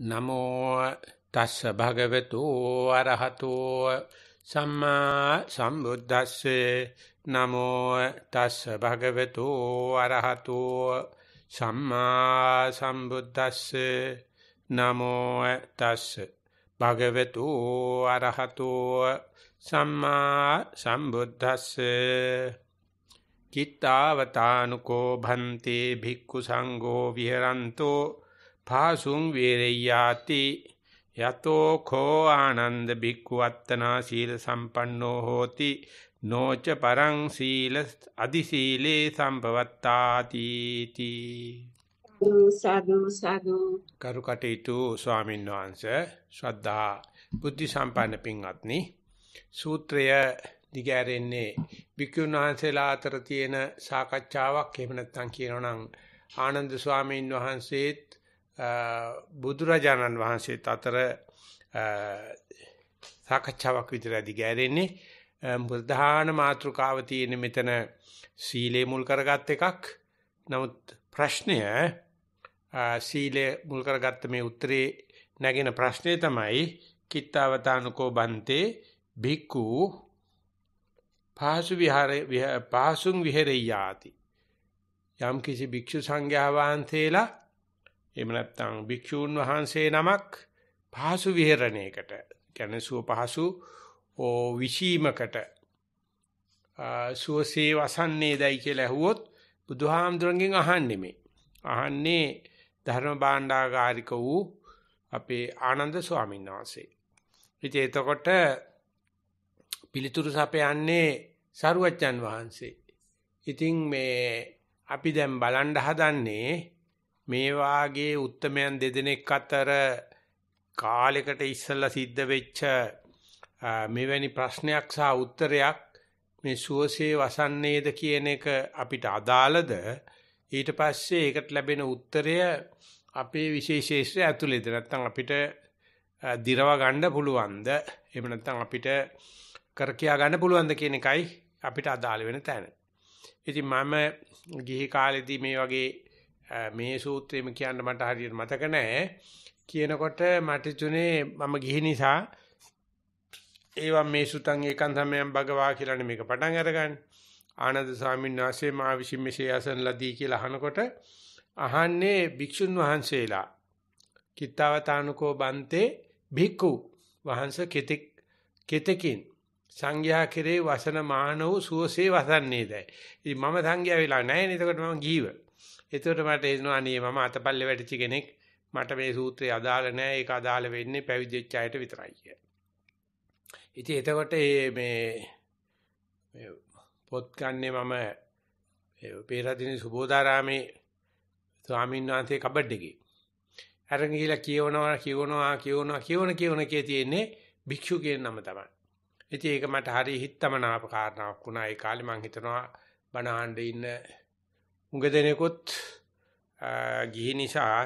නමෝ තස්ස භගවතු අරහතෝ සම්මා සම්බුද්දස්සේ නමෝ තස්ස භගවතු අරහතෝ සම්මා සම්බුද්දස්සේ නමෝ තස්ස භගවතු අරහතෝ සම්මා සම්බුද්දස්සේ කිත්තාවතානුකෝ භන්තේ භික්ඛු සංඝෝ විහරන්තෝ පාසුං වේරෙය්‍යාති යතෝ කෝ ආනන්ද බික්ඛු අත්තනා සීල සම්පන්නෝ හෝති නෝච පරං සීල අදි සීලේ සම්පවත්තාති සාදු සාදු කරු කටයුතු ස්වාමීන් වහන්සේ ශ්‍රද්ධා බුද්ධ සම්පන්න පින්වත්නි සූත්‍රය දිගෑරෙන්නේ භික්ෂුන් වහන්සේලා අතර තියෙන සාකච්ඡාවක් එහෙම නැත්නම් කියනවනම් ආනන්ද ස්වාමීන් වහන්සේත් බුදුරජාණන් වහන්සේත් අතර සාකච්ඡාවක් විතරයි දිගෑරෙන්නේ ප්‍රධාන මාතෘකාව තියෙන මෙතන සීලේ මුල් කරගත් එකක් නමුත් ප්‍රශ්නය සීලේ මුල් කරගත්ත මේ උත්තරේ නැගෙන ප්‍රශ්නේ තමයි කිත්තවතානකෝ බන්තේ භික්ඛු පාසු විහාරේ පාසුන් විහෙරේ යාති යම් කිසි භික්ෂු සංඝයා වහන්සේලා එහෙම නැත්නම් භික්ෂූන් වහන්සේ නමක් පහසු විහෙරණයකට කියන්නේ සුව පහසු විශීමකට සුවසේ වසන්නේදයි කියලා ඇහුවොත් බුදුහාමුදුරන්ගෙන් අහන්නේ මේ. අහන්නේ ධර්ම භාණ්ඩාගාරික වූ අපේ ආනන්ද ස්වාමීන් වහන්සේ. ඉතින් එතකොට පිළිතුරු සපයන්නේ සරුවච්චන් වහන්සේ. ඉතින් මේ අපි දැන් බලන්න හදන්නේ මේ වාගේ උත්මයන් දෙදෙනෙක් අතර කාලයකට ඉස්සෙල්ලා සිද්ධ වෙච්ච මෙවැනි ප්‍රශ්නයක් සහ උත්තරයක් මේ සුවසේ වසන්නේද කියන එක අපිට අදාළද ඊට පස්සේ ඒකට ලැබෙන උත්තරය අපේ විශේෂේශ්‍රය ඇතුළේද නැත්නම් අපිට දිරව ගන්න පුළුවන්ද එහෙම නැත්නම් අපිට කර කියා ගන්න පුළුවන්ද කියන එකයි අපිට අදාළ වෙන තැන. ඉතින් මම ගිහි කාලෙදී මේ වගේ මේ සූත්‍රෙම කියන්න මට හරියට මතක නැහැ කියනකොට මට තුනේ මම ගිහි නිසා ඒවම් මේ සුතං ඒකන් සමයන් භගවා කියලානේ මේක පටන් අරගන්නේ ආනන්ද ස්වාමීන් වහන්සේ මා විසින් මෙසේ අසන ලදී කියලා අහනකොට අහන්නේ භික්ෂුන් වහන්සේලා කිත්තවතානුකෝ බන්තේ භික්ඛු වහන්ස කෙතෙක් කෙතකින් සංඝයා කෙරේ වසන මානව සුවසේ වසන්නේදයි. ඉතින් මම සංඝයා වෙලා නැහැ නේද? එතකොට මම ගීව. එතකොට මට එනවා අනේ මම අතපල්ලේ වැටිච්ච කෙනෙක්. මට මේ සූත්‍රය අදාළ නැහැ. ඒක අදාළ වෙන්නේ පැවිදිච්ච අයට විතරයි කිය. ඉතින් එතකොට මේ මේ පොත් ගන්නේ මම පේරාදෙනි සුබෝධාරාමේ ස්වාමීන් වහන්සේ කබඩ් එකේ. අරන් ගිහිලා කියවනවා කියවනවා කියවනවා කියවන කියවන කේ තියෙන්නේ භික්ෂුගේ නම තමයි. ඉතින් ඒක මට හරි හිතමනාප කාරණාවක් වුණා. ඒ කාලේ මං හිතනවා බණ ඉන්න උඟ දෙනෙකුත් ගිහි නිසා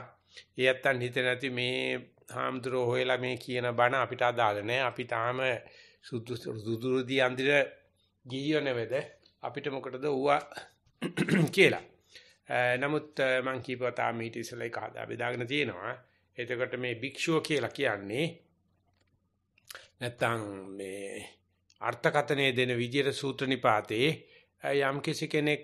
ඒත්තන් හිතේ නැති මේ හාමුදුරුවෝ හොයලා මේ කියන බණ අපිට අදාළ නැහැ. අපි තාම සුදුසුදුදී අන්දිර ගිහියෝ නෙවෙද අපිට මොකටද ඌවා කියලා. නමුත් මං කීපව තාම ඊට ඉස්සෙල්ලා එක හදා බෙදාගෙන තියෙනවා. එතකොට මේ භික්ෂුව කියලා කියන්නේ නැත්තම් මේ අර්ථකථනය දෙන විදියට සූත්‍ර නිපාතේ යම් කෙනෙක්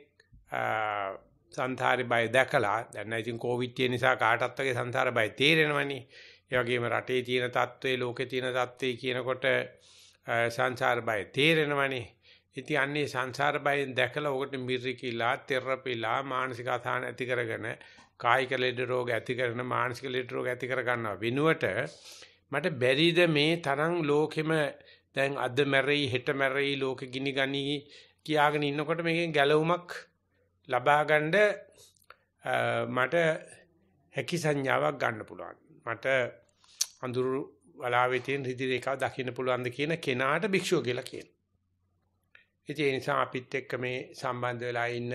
සංසාරේ බය දැකලා දැන් ඉතින් කොවිඩ් නිසා කාටත් වගේ සංසාර බය තේරෙනවනේ. ඒ වගේම රටේ තියෙන தત્ත්වේ ලෝකේ තියෙන தત્ත්වේ කියනකොට සංසාර බය තේරෙනවනේ. ඉතින් අන්නේ සංසාර බයෙන් දැකලා ඔකට මිරිකිලා, තෙරපිලා, මානසික අසහන ඇති කරගෙන, කායික ලෙඩ රෝග ඇති කරන, මානසික ලෙඩ රෝග ඇති කර ගන්නවා වෙනුවට මට බැරිද මේ තරම් ලෝකෙම දැන් අද මැරෙයි හෙට මැරෙයි ලෝකෙ ගිනි ගනි කියාගෙන ඉන්නකොට මේකෙන් ගැලවුමක් ලබා ගන්න මට හැකි සංඥාවක් ගන්න පුළුවන්. මට අඳුරු වලාවේ තියෙන රිදි රේඛාව දකින්න පුළුවන්ද කියන කෙනාට භික්ෂුව කියලා කියනවා. ඉතින් ඒ නිසා අපිත් එක්ක මේ සම්බන්ධ වෙලා ඉන්න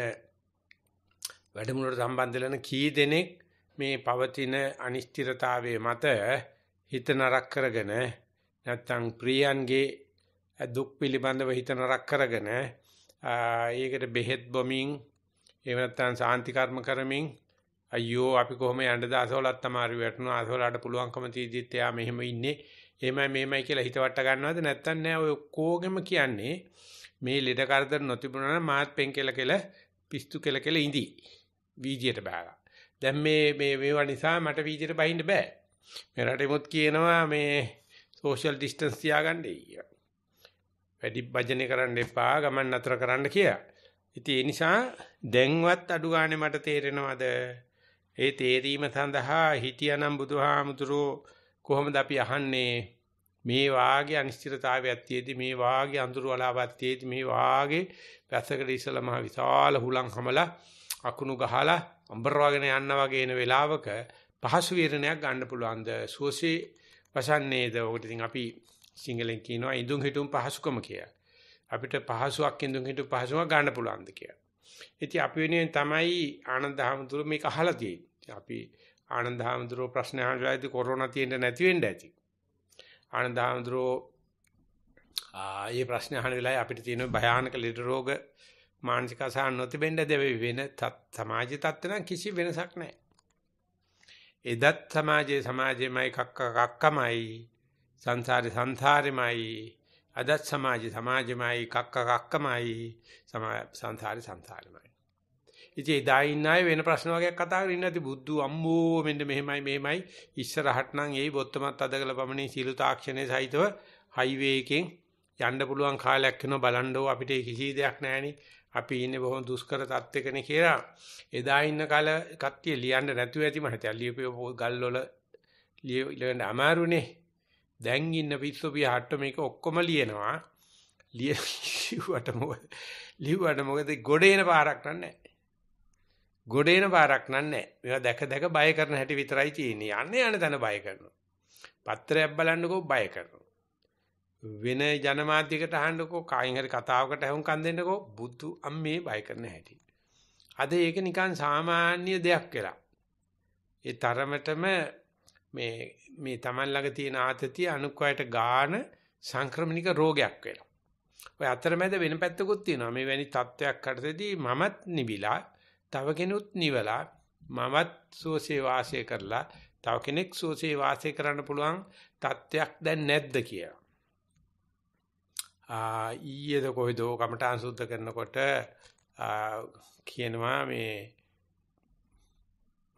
වැඩමුළුවට සම්බන්ධ වෙන කී දෙනෙක් මේ පවතින අනිශ්චිතතාවයේ මත හිත නරක කරගෙන නැත්තම් ප්‍රියන්ගේ දුක් පිළිබඳව හිත නරක කරගෙන ඒකට බෙහෙත් බොමින් එහෙම නැත්නම් සාන්ති කර්ම කරමින් අයියෝ අපි කොහොම යන්නද අසවලත් තමයි වැටුණා අසවලට පුළුවන්කම තියෙද්දිත් එයා මෙහෙම ඉන්නේ එහෙමයි මෙහෙමයි කියලා හිත වට ගන්නවද නැත්නම් නෑ ඔය ඔක්කොගෙම කියන්නේ මේ ලෙඩ කරදර නොතිබුණා නම් මාත් පෙන් කියලා කියලා පිස්තු කියලා කියලා ඉඳි වීජයට බෑලා දැන් මේ මේ මේවා නිසා මට වීජයට බහින්න බෑ මේ රටෙමුත් කියනවා මේ සෝෂල් ඩිස්ටන්ස් තියාගන්න කියලා වැඩි භජනය කරන්න එපා ගමන් නතර කරන්න කියලා ඉතින් ඒ නිසා දැන්වත් අඩු ගානේ මට තේරෙනවද? ඒ තේරීම සඳහා හිටියනම් බුදුහාමුදුරෝ කොහොමද අපි අහන්නේ? මේ වාගේ අනිශ්චිතතාවයක් තියේදී මේ වාගේ අඳුරු වලාවක් තියේදී මේ වාගේ වැසකට ඉසල මහ විශාල හුලං හමලා අකුණු ගහලා අඹරවගෙන යන්න වගේ එන වෙලාවක පහසු වීරණයක් ගන්න පුළුවන්ද සෝසි වසන්නේද ඔකට ඉතින් අපි සිංහලෙන් කියනවා ඉදුම් හිටුම් පහසුකම කියලා. අපිට පහසුවක් ඉඳන් හිටු පහසුවක් ගන්න පුළුවන්ද කියලා. ඉතින් අපි වෙනුවෙන් තමයි ආනන්ද හැමතුරු මේක අහලා තියෙන්නේ. අපි ආනන්ද හැමතුරු ප්‍රශ්න අහලාදී කොරෝනා තියෙන්න නැති වෙන්න ඇති. ආනන්ද හැමතුරු ආයේ ප්‍රශ්න අහන වෙලාවේ අපිට තියෙන භයානක ලෙඩ රෝග මානසික අසහන නොතිබෙන්න දෙවි වෙන සමාජ තත්ත්ව නම් කිසි වෙනසක් නැහැ. එදත් සමාජයේ සමාජෙමයි කක්ක කක්කමයි සංසාරේ සංසාරෙමයි අදත් සමාජේ සමාජෙමයි කක්ක කක්කමයි සංසාරේ සංසාරෙමයි. ඉතින් එදා ඉන්න අය වෙන ප්‍රශ්න වගේක් කතා කරගෙන ඉන්න ඇති බුද්ධ අම්මෝ මෙන්න මෙහෙමයි මෙහෙමයි ඉස්සරහට නම් එයි බොත්තමත් අදගල පමණින් සීළු තාක්ෂණයේ සහිතව හයිවේ එකෙන් යන්න පුළුවන් කාලයක් වෙනවා බලන්නෝ අපිට කිසි දෙයක් නැහෙනේ අපි ඉන්නේ බොහොම දුෂ්කර තත්යකනේ කියලා එදා ඉන්න කාල කට්ටිය ලියන්න නැතුව ඇති මට ලියපේ ගල්වල ලියන්න අමාරුනේ දැන් ඉන්න පිස්සු පියාට්ට මේක ඔක්කොම ලියනවා. ලියුවට මොකද? ලියුවට මොකද ගොඩේන පාරක් නෑ. ගොඩේන පාරක් නෑ. මේවා දැක දැක බය කරන හැටි විතරයි තියෙන්නේ. යන්නේ යන තැන බය කරනවා. පත්‍රයක් බලන්නකෝ බය කරනවා. වෙන ජනමාධ්‍යයකට අහන්නකෝ කායින් හරි කතාවකට අහුම්කම් දෙන්නකෝ බුදු අම්මේ බය කරන හැටි. අද ඒක නිකන් සාමාන්‍ය දෙයක් වෙලා. ඒ තරමටම මේ මේ Taman ළඟ තියෙන ආතතිය අනුක්වයට ගාන සංක්‍රමණික රෝගයක් වෙනවා. ඔය අතරමැද වෙන පැත්තකුත් තියෙනවා. මේ වැනි තත්වයක් හටතේදී මමත් නිවිලා, තව කෙනෙකුත් නිවලා, මමත් සෝසේ වාසය කරලා, තව කෙනෙක් සෝසේ වාසය කරන්න පුළුවන් තත්වයක් දැන් නැද්ද කියලා. ආ ඊයේද කොයිද කමඨාන් සුද්ධ කරනකොට කියනවා මේ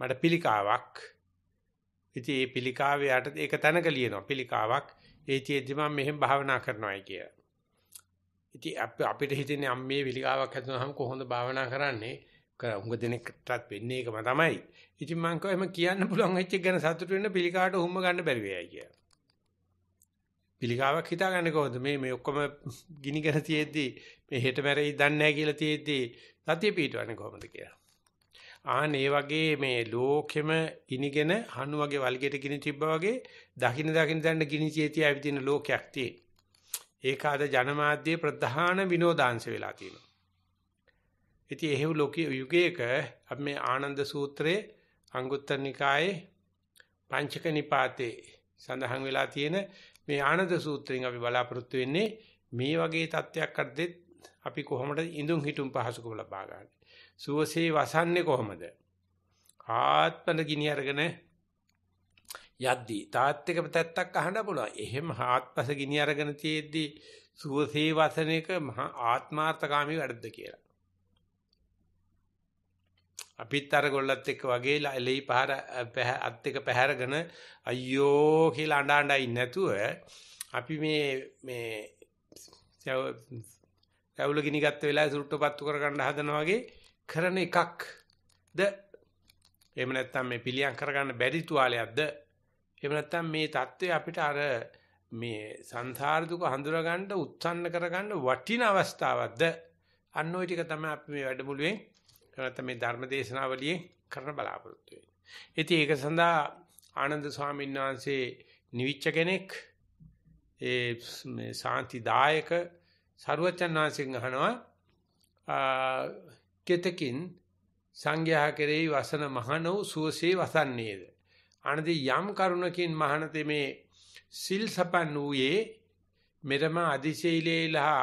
මට පිළිකාවක් ඉතින් මේ පිළිකාවේ යට ඒක තැනක ලියනවා පිළිකාවක් ඒ තියෙද්දි මම මෙහෙම භාවනා කරනවායි කියලා. ඉතින් අපිට හිතෙන්නේ අම් මේ පිළිකාවක් හදුනහම කොහොමද භාවනා කරන්නේ? උඟ දෙනෙක්ටත් වෙන්නේ ඒකම තමයි. ඉතින් මං කව කියන්න පුළුවන් වෙච්ච එක ගැන සතුටු වෙන්න පිළිකාවට උහුම ගන්න බැරි වෙයි කියලා. පිළිකාවක් හිතාගන්නේ කොහොමද මේ මේ ඔක්කොම ගිනිගෙන තියෙද්දි මේ හෙට මැරෙයි දන්නේ නැහැ කියලා තියෙද්දි සතිය පිටවන්නේ කොහොමද කියලා. ආන් ඒ වගේ මේ ලෝකෙම ඉනිගෙන හනු වගේ වල්ගෙට ගිනි තිබ්බා වගේ දකින දකින දැන්න ගිනි චේතිය ඇවිදින ලෝකයක් තියෙන. ඒක අද ජනමාධ්‍ය ප්‍රධාන විනෝදාංශ වෙලා තියෙනවා. ඉතින් එහෙව් ලෝකයේ යුගයක අපි මේ ආනන්ද සූත්‍රයේ අංගුත්තර නිකායේ පංචක නිපාතේ සඳහන් වෙලා තියෙන මේ ආනන්ද සූත්‍රයෙන් අපි බලාපොරොත්තු වෙන්නේ මේ වගේ தத்துவයක් අද්දෙත් අපි කොහොමද ඉඳුන් හිටුම් පහසුකම් ලබා ගන්නේ සුවසේ වසන්නේ කොහමද? ආත්මන ගිනි අරගෙන යද්දී තාත් එක පැත්තක් අහන්න පුළුවන්. එහෙම ආත්පස ගිනි අරගෙන තියෙද්දී සුවසේ වසන එක මහා ආත්මාර්ථකාමී වැඩද කියලා. අපිත් අර ගොල්ලත් එක්ක වගේ ලෙයි පහර අත් එක පැහැරගෙන අයියෝ කියලා අඬ අඬයි නැතුව අපි මේ මේ ඇවුල ගිනි ගත්ත වෙලාවේ සුට්ටපත්තු කර ගන්න හදනවා වගේ කරන එකක්ද එහෙම නැත්නම් මේ පිළියම් කරගන්න බැරි තුවාලයක්ද එහෙම නැත්නම් මේ தත්ත්වය අපිට අර මේ සංසාර දුක හඳුරගන්න උත්සන්න කරගන්න වටින අවස්ථාවක්ද අන්න ওই ටික තමයි අපි මේ වැඩමුළුවේ නැත්නම් මේ ධර්ම දේශනාවලියේ කරන බලාපොරොත්තු වෙන්නේ. ඉතින් ඒක සඳහා ආනන්ද ස්වාමීන් වහන්සේ නිවිච්ච කෙනෙක් ඒ මේ සාන්තිදායක සරුවචන් වහන්සේගෙන් අහනවා කෙතකින් සංඝයා කෙරෙහි වසන මහණෝ සුවසේ වසන්නේද අනදී යම් කරුණකින් මහණතේ මේ සිල් සපන් වූයේ මෙරම අධිශීලේලහා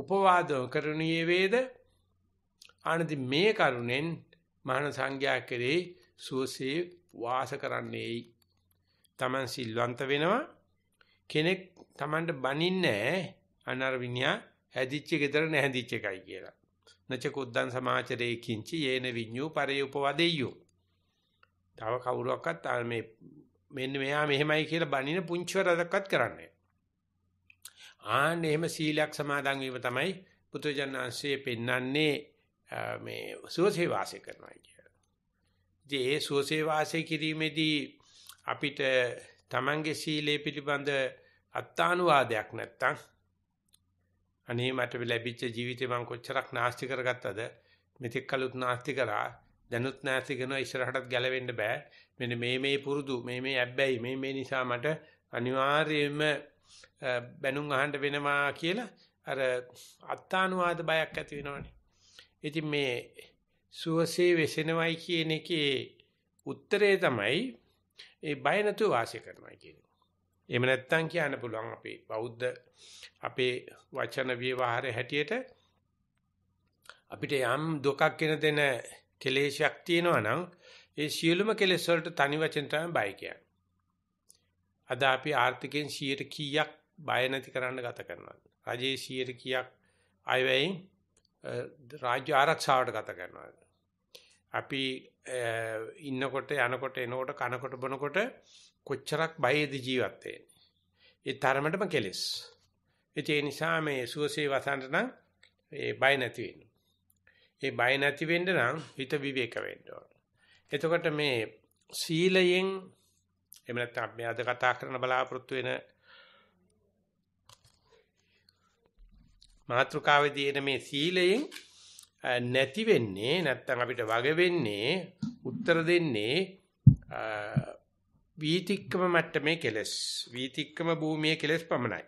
උපවාද කරණීය වේද අනදී මේ කරුණෙන් මහණ සංඝයා කෙරෙහි සුවසේ වාස කරන්නේයි Taman සිල්වන්ත වෙනවා කෙනෙක් Tamanට බනින්නේ අනර්විනියා හැදිච්ච gedara නැහැදිච්ච එකයි කියලා නච කුද්දං සමාචරේ කිංචි යේන විඤ්ඤූ පරිඋපවදෙය්‍යෝ. තව කවුරුවක්වත් මේ මෙන්න මෙයා මෙහෙමයි කියලා බණින පුංචිවරදක්වත් කරන්නේ. ආන්න එහෙම සීලයක් සමාදන් වීම තමයි පුත්‍රජන්හන්සේ පෙන්වන්නේ මේ සුවසේ වාසය කරනවා කියලා. ඉතින් ඒ සුවසේ වාසය කිරීමේදී අපිට Tamange සීලය පිළිබඳ අත්තානුවාදයක් නැත්තම් අනේ මට ලැබිච්ච ජීවිතේ මං කොච්චරක් නාස්ති කරගත්තද මෙතෙක් කලුත් නාස්ති කරා දැනුත් නාස්ති කරනවා ඉස්සරහටත් ගැලවෙන්න බෑ මෙන්න මේ මේ පුරුදු මේ මේ ඇබ්බැයි මේ මේ නිසා මට අනිවාර්යයෙන්ම බැනුම් අහන්න වෙනවා කියලා අර අත්තානුවාද බයක් ඇති වෙනවනේ ඉතින් මේ සුවසේ වෙසෙනවයි කියන එකේ උත්තරේ තමයි ඒ බය නැතුව වාසය කරනවා කියන එක. එහෙම නැත්තම් කියන්න පුළුවන් අපේ බෞද්ධ අපේ වචන ව්‍යවහාරය හැටියට අපිට යම් දුකක් වෙන දෙන කෙලේශයක් තියෙනවා නම් ඒ සියලුම කෙලෙස් වලට තනි වචෙන් තමයි බය කියන්නේ. අද අපි ආර්ථිකයෙන් 100ට කීයක් බය නැති කරන්න ගත කරනවා. රජයේ 100ට කීයක් අයවැයෙන් රාජ්‍ය ආරක්ෂාවට ගත කරනවා. අපි ඉන්නකොට යනකොට එනකොට කනකොට බොනකොට කොච්චරක් බයේද ජීවත් වෙන්නේ. ඒ තරමටම කෙලෙස්. ඒ නිසා මේ සුවසේ වසන්ට නම් ඒ බය නැති වෙන්න. ඒ බය නැති වෙන්න නම් හිත විවේක වෙන්න ඕන. එතකොට මේ සීලයෙන් එහෙම නැත්නම් අපි අද කතා කරන බලාපොරොත්තු වෙන මාත්‍රකාවේදී එන මේ සීලයෙන් නැති වෙන්නේ නැත්නම් අපිට වග වෙන්නේ උත්තර දෙන්නේ වීතික්කම මට්ටමේ කෙලස් වීතික්කම භූමියේ කෙලස් පමණයි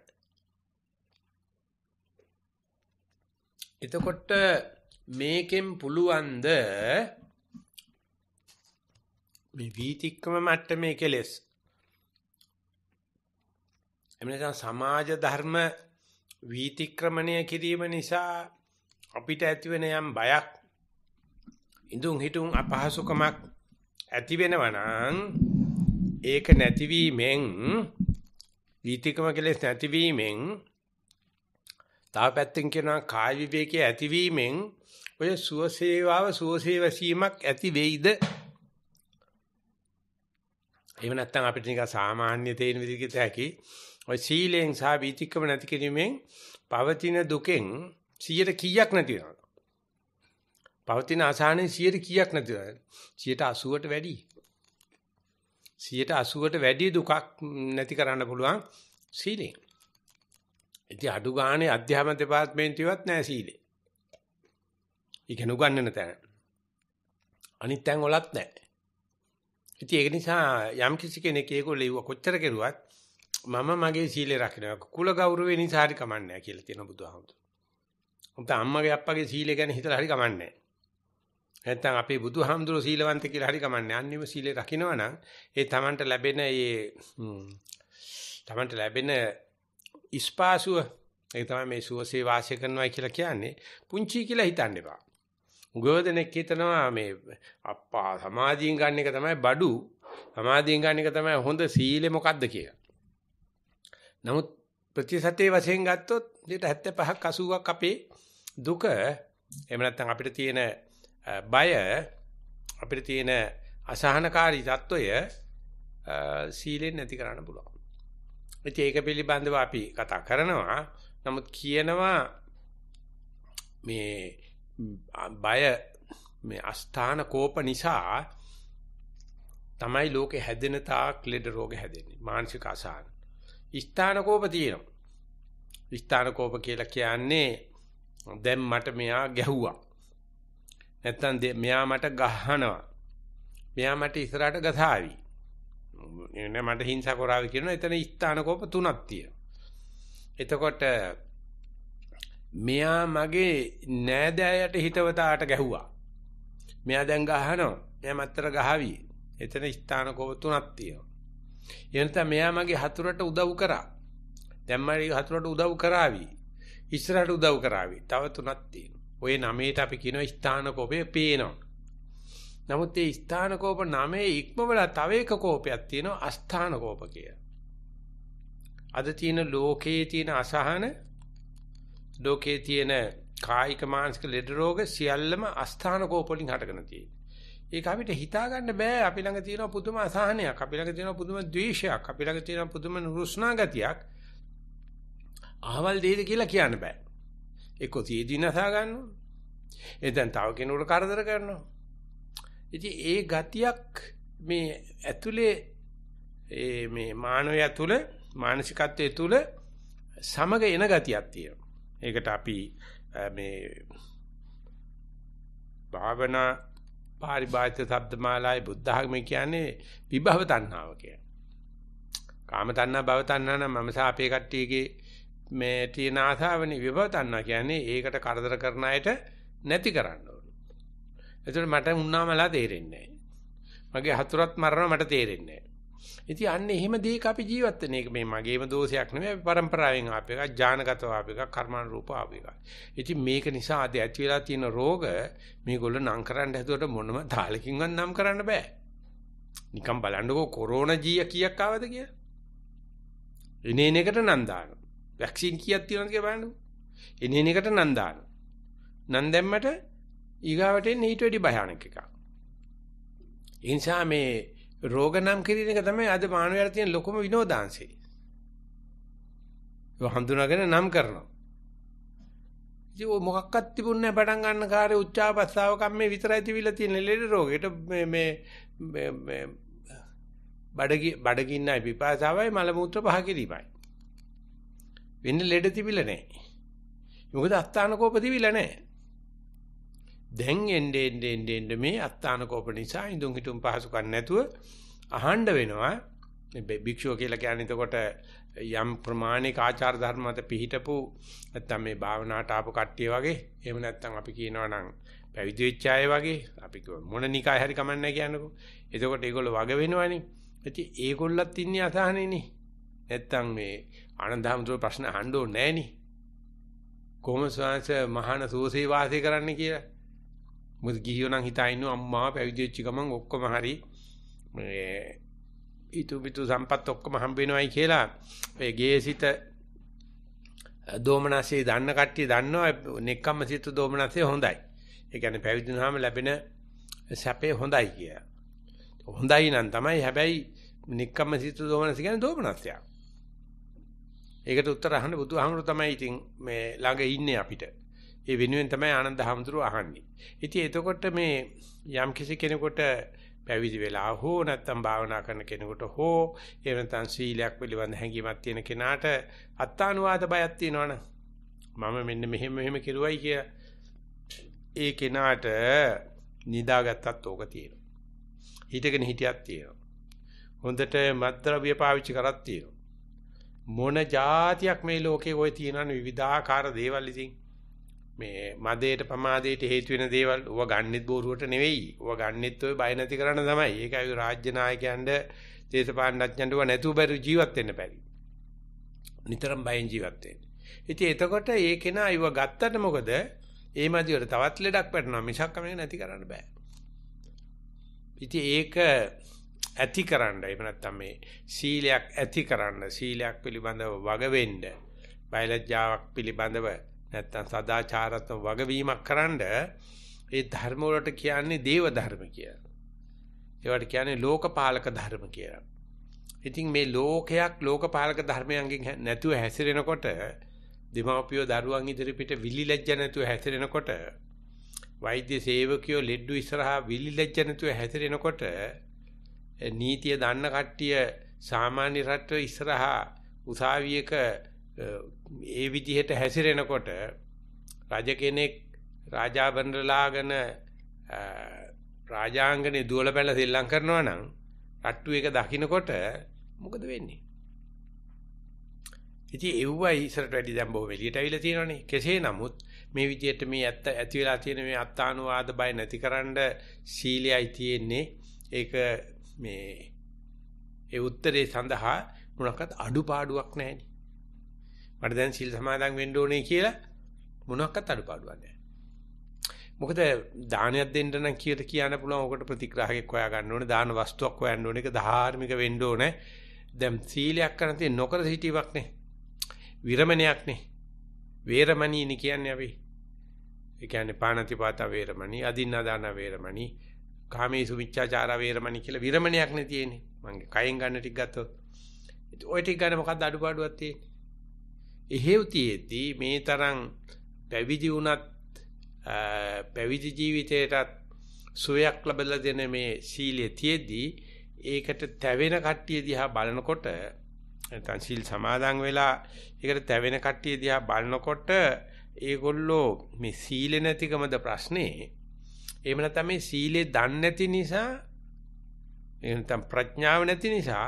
එතකොට මේකෙන් පුළුවන්ද මේ වීතික්කම මට්ටමේ කෙලෙස් එමෙන්න සමාජ ධර්ම වීතික්‍රමණය කිරීම නිසා අපිට ඇතිවෙන යම් බයක් ඉඳුන් හිටුන් අපහසුකමක් ඇති වෙනවනම් ඒක නැතිවීමෙන් වීතිකම කෙලෙස් නැතිවීමෙන් තව පැත්තෙන් කියනවා කාය විවේකයේ ඇතිවීමෙන් ඔය සුවසේවාව සුවසේවසීමක් ඇති වෙයිද? එහෙම නැත්නම් අපිට නිකන් සාමාන්‍ය තේන විදිහට හැකි. ඔය සීලෙන් සහ වීතික්කම නැති කිරීමෙන් පවතින දුකෙන් 100ට කීයක් නැති වෙනවද? පවතින අසහනෙන් 100ට කීයක් නැති වෙනවද? 180ට වැඩි. 180ට වැඩි දුකක් නැති කරන්න පුළුවන් සීලෙන්. ඉතින් අඩු ගානේ අධ්‍යාපන දෙපාර්තමේන්තුවේවත් නැහැ සීලේ. ඉගෙන උගන්වන තැන. අනිත් තැන් වලත් නැහැ. ඉතින් ඒක නිසා යම් කිසි කෙනෙක් ඒගොල්ලෝ කොච්චර කෙරුවත් මම මගේ සීලේ රකින්න කුල ගෞරවේ නිසා හරි කමන්නේ කියලා තියෙන බුදුහාමුදුරුවෝ. උන්ට අම්මගේ අප්පගේ සීලය ගැන හිතලා හරි කමන්නේ නැත්තම් අපේ බුදුහාමුදුරුවෝ සීලවන්ත කියලා හරි කමන්නේ. අන්නේම සීලේ රකින්නවා නම් ඒ Tamanට ලැබෙන ඒ Tamanට ලැබෙන ඉස්පාසුව ඒ තමයි මේ සුවසේ වාසය කරනවා කියලා කියන්නේ පුංචි කියලා හිතන්න එපා. උගෝදෙනෙක් හිතනවා මේ අප්පා සමාධියෙන් ගන්න එක තමයි බඩු සමාධියෙන් ගන්න එක තමයි හොඳ සීලෙ මොකද්ද කියලා. නමුත් ප්‍රතිසතේ වශයෙන් ගත්තොත් 75ක් 80ක් අපේ දුක එහෙම නැත්නම් අපිට තියෙන බය අපිට තියෙන අසහනකාරී தত্ত্বය සීලෙන් නැති කරන්න පුළුවන්. ඒක පිළිබඳව අපි කතා කරනවා. නමුත් කියනවා මේ බය මේ අස්ථාන කෝප නිසා තමයි ලෝකේ හැදෙන තාක් ලෙඩ රෝග හැදෙන්නේ. මානසික අසහන. ස්ථාන කෝප තියෙනවා. ස්ථාන කෝප කියලා කියන්නේ දැන් මට මෙයා ගැහුවා. නැත්තම් මෙයා මට ගහනවා. මෙයා මට ඉස්සරහට ගසාවි. නේ මට හිංසා කරාවි කියන එතන ස්ථාන කෝප තුනක් තියෙනවා. එතකොට මෙයා මගේ නෑදෑයට හිතවතාට ගැහුවා. මෙයා දැන් ගහනවා. මෙයා මත්තර ගහાવી. එතන ස්ථාන කෝප තුනක් තියෙනවා. එනතම මෙයා මගේ හතුරට උදව් කරා. දැන් මම හතුරට උදව් කරાવી. ඉස්සරහට උදව් කරાવી. තව තුනක් තියෙනවා. ওই නමේට අපි කියන ස්ථාන කෝපය පේනවා. නමුත් ඒ ස්ථාන කෝප නමේ ඉක්මවලා තව එක කෝපයක් තියෙනවා අස්ථාන කෝප කියලා. අද තියෙන ලෝකයේ තියෙන අසහන ලෝකයේ තියෙන කායික මානසික ලෙඩ රෝග සියල්ලම අස්ථාන කෝප වලින් හටගෙන තියෙනවා. ඒක අපිට හිතා ගන්න බෑ අපි ළඟ තියෙන පුදුම අසහනයක්, අපි ළඟ තියෙන පුදුම ද්වේෂයක්, අපි ළඟ තියෙන පුදුම නුරුස්නා ගතියක්. අහවල් දෙයිද කියලා කියන්න බෑ. එක්කෝ තියදී නසා ගන්නවා. එතෙන් තව කෙනෙකුට කරදර කරනවා. ඉතින් ඒ ගතියක් මේ ඇතුලේ ඒ මේ මානවය තුල මානසිකත්වයේ තුල සමග එන ගතියක් තියෙනවා. ඒකට අපි මේ භාවනා පාරිභාෂිත શબ્දමාලායි බුද්ධ ධර්මයේ කියන්නේ විභව තණ්හාව කියන්නේ. කාම තණ්හා භව තණ්හා නම් මම සාපේ කට්ටියගේ මේ තියෙන ආසාවනේ විභව තණ්හා කියන්නේ ඒකට කරදර කරන අයට නැති කරන්න එතකොට මට උන්නාමලා තේරෙන්නේ මගේ හතුරත් මරනවා මට තේරෙන්නේ ඉතින් අන්න එහෙම දෙයක අපි ජීවත් වෙන එක මේ මගේම දෝෂයක් නෙමෙයි අපි પરම්පරාවෙන් ආපු එකක් ඥානගතව ආපු එකක් කර්මාන රූප ආපු එකක්. ඉතින් මේක නිසා අද ඇති වෙලා තියෙන රෝග මේගොල්ලෝ නම් කරන්න හැදුවට මොනම තාලකින්වත් නම් කරන්න බෑ. නිකන් බලන්නකෝ කොරෝනා ජීය කීයක් ආවද කියලා. එනේන එකට නම් දානවා. වැක්සින් කීයක් තියෙනවද කියලා බලන්නකෝ. එනේන එකට නම් දානවා. නම් දැම්මට ඊගාවට එන්නේ ඊට වැඩි භයානක එකක්. ඒ නිසා මේ රෝග නම් කිරීම එක තමයි අද මානවයාට තියෙන ලොකුම විනෝදාංශය. ඒක හඳුනාගෙන නම් කරනවා. ඉතින් ඔය මොකක්වත් තිබුණේ නැහැ පටන් ගන්න කාර්ය උච්චාපස්සාව කම්මේ විතරයි තිබිලා තියෙන ලෙඩ රෝගෙට මේ මේ මේ බඩගි බඩගින්නයි පිපාසාවයි මල මුත්‍ර පහ කිරීමයි. වෙන්නේ ලෙඩ තිබිලා නැහැ. මොකද අස්ථාන කෝප තිබිලා නැහැ. දැන් එන්නේ එන්නේ එන්නේ මේ අත්තාන කෝප නිසා ඉදුම් හිටුම් පහසුකම් නැතුව අහන්න වෙනවා මේ භික්ෂුව කියලා කියන්නේ එතකොට යම් ප්‍රමාණික ආචාර ධර්ම මත පිහිටපු නැත්තම් මේ භාවනාවට ආපු කට්ටිය වගේ එහෙම නැත්තම් අපි කියනවා නම් පැවිදි වෙච්ච අය වගේ අපි මොන නිකාය හරි කමන්නේ කියන්නකෝ එතකොට ඒගොල්ලෝ වග වෙනවනේ ඉතින් ඒගොල්ලත් ඉන්නේ අසහනෙනේ නැත්තම් මේ ආනන්දහමතුරු ප්‍රශ්න අහන්න ඕනේ නෑනේ කොහොම ස්වාංශ මහාන සෝසේ වාසය කරන්න කියලා මොකද ගිහියෝ නම් හිතා ඉන්නවා අම්මා පැවිදි වෙච්ච ගමන් ඔක්කොම හරි මේ ඊතු පිටු සම්පත් ඔක්කොම හම්බ වෙනවයි කියලා ඒ ගේසිත දෝමනසේ දන්න කට්ටිය දන්නවා නෙක්කම්ම සිත දෝමනසේ හොඳයි. ඒ කියන්නේ පැවිදි වුණාම ලැබෙන සැපේ හොඳයි කියලා. හොඳයි නම් තමයි හැබැයි නික්කම්ම සිත දෝමනස කියන්නේ දෝමනස්සය. ඒකට උත්තර අහන්න බුදුහාමුදුරු තමයි ඉතින් මේ ළඟ ඉන්නේ අපිට. ඒ වෙනුවෙන් තමයි ආනන්ද හැමතුරු අහන්නේ. ඉතින් එතකොට මේ යම් කිසි කෙනෙකුට පැවිදි වෙලා හෝ නැත්නම් භාවනා කරන කෙනෙකුට හෝ එහෙම නැත්නම් සීලයක් පිළිබඳ හැඟීමක් තියෙන කෙනාට අත්තානුවාද බයක් තියෙනවනේ. මම මෙන්න මෙහෙම මෙහෙම කිරුවයි කිය ඒ කෙනාට නිදාගත්තත් ඕක තියෙනවා. හිටගෙන හිටියක් තියෙනවා. හොඳට මත්ද්‍රව්‍ය පාවිච්චි කරත් තියෙනවා. මොන જાතියක් මේ ලෝකේ ওই තියෙනවනේ විවිධාකාර දේවල් ඉතින් මේ මදේට පමාදේට හේතු වෙන දේවල් ඌව ගන්නෙත් බොරුවට නෙවෙයි. ඌව ගන්නෙත් ඔය බය නැති කරන්න තමයි. ඒකයි රාජ්‍ය නායකයන්ට දේශපාලනඥයන්ට ඌව නැතුව බැරි ජීවත් වෙන්න බැරි. නිතරම බයෙන් ජීවත් වෙන්නේ. ඉතින් එතකොට ඒ කෙනා ඌව ගත්තට මොකද? ඒ මදිවට තවත් ලෙඩක් පැටනවා මිසක් කමෙන් නැති කරන්න බෑ. ඉතින් ඒක ඇතිකරන්න එහෙම නැත්නම් මේ සීලයක් ඇතිකරන්න සීලයක් පිළිබඳව වග වෙන්න බයලජ්ජාවක් පිළිබඳව නැත්තම් සදාචාරත්ම වගවීමක් කරන්ඩ ඒ ධර්ම වලට කියන්නේ දේව ධර්ම කියලා. ඒවට කියන්නේ ලෝකපාලක ධර්ම කියලා. ඉතින් මේ ලෝකයක් ලෝකපාලක ධර්මයන්ගෙන් නැතුව හැසිරෙනකොට දෙමාපියෝ දරුවන් ඉදිරිපිට විලිලැජ්ජ නැතුව හැසිරෙනකොට වෛද්‍ය සේවකයෝ ලෙඩ ඉස්සරහා විලිලැජ්ජ නැතුව හැසිරෙනකොට නීතිය දන්න කට්ටිය සාමාන්‍ය රට ඉස්සරහා උසාවියක ඒ විදිහට හැසිරෙනකොට රජ කෙනෙක් රාජා බණ්ඩලාගෙන රාජාංගනේ දුවල පැල සෙල්ලම් කරනවා නම් රට්ටු එක දකින්නකොට මොකද වෙන්නේ? ඉතින් එව්වයි ඉස්සරට වැඩි දැන් බොහොම එළියට අවිලා තියෙනවනේ. කෙසේ නමුත් මේ විදිහට මේ ඇත්ත ඇති වෙලා තියෙන මේ අත්තානුවාද බය නැතිකරන සීලයයි තියෙන්නේ. ඒක මේ ඒ උත්තරේ සඳහා මොනක්වත් අඩුපාඩුවක් නැහැ. මට දැන් සිල් සමාදන් වෙන්න ඕනේ කියලා මොනවාක්වත් අඩුපාඩුවක් නැහැ. මොකද දානයක් දෙන්න නම් කීයට කියන්න පුළුවන් ඔකට ප්‍රතිග්‍රාහකෙක් හොයා ගන්න ඕනේ දාන වස්තුවක් හොයන්න ඕනේ ඒක ධාර්මික වෙන්න ඕනේ. දැන් සීලයක් කරන තේ නොකර සිටීමක් නේ. විරමණයක් නේ. වේරමණීනි කියන්නේ අපි. ඒ කියන්නේ පාණතිපාත වේරමණී, අදින්නාදාන වේරමණී, කාමේසු මිච්ඡාචාර වේරමණී කියලා විරමණයක් නේ තියෙන්නේ. මං කයෙන් ගන්න ටික ගත්තොත්. ඔය ටික ගන්න මොකද්ද අඩුපාඩුවක් තියෙන්නේ? එහෙව් තියේදී මේ තරම් පැවිදි වුණත් පැවිදි ජීවිතයටත් සුවයක් ලැබලා දෙන මේ සීලයේ තියේදී ඒකට තැවෙන කට්ටිය දිහා බලනකොට නැත්නම් සීල් සමාදන් වෙලා ඒකට තැවෙන කට්ටිය දිහා බලනකොට ඒගොල්ලෝ මේ සීල නැතිකමද ප්‍රශ්නේ එහෙම නැත්නම් මේ සීලේ දන්නේ නැති නිසා එහෙම නැත්නම් ප්‍රඥාව නැති නිසා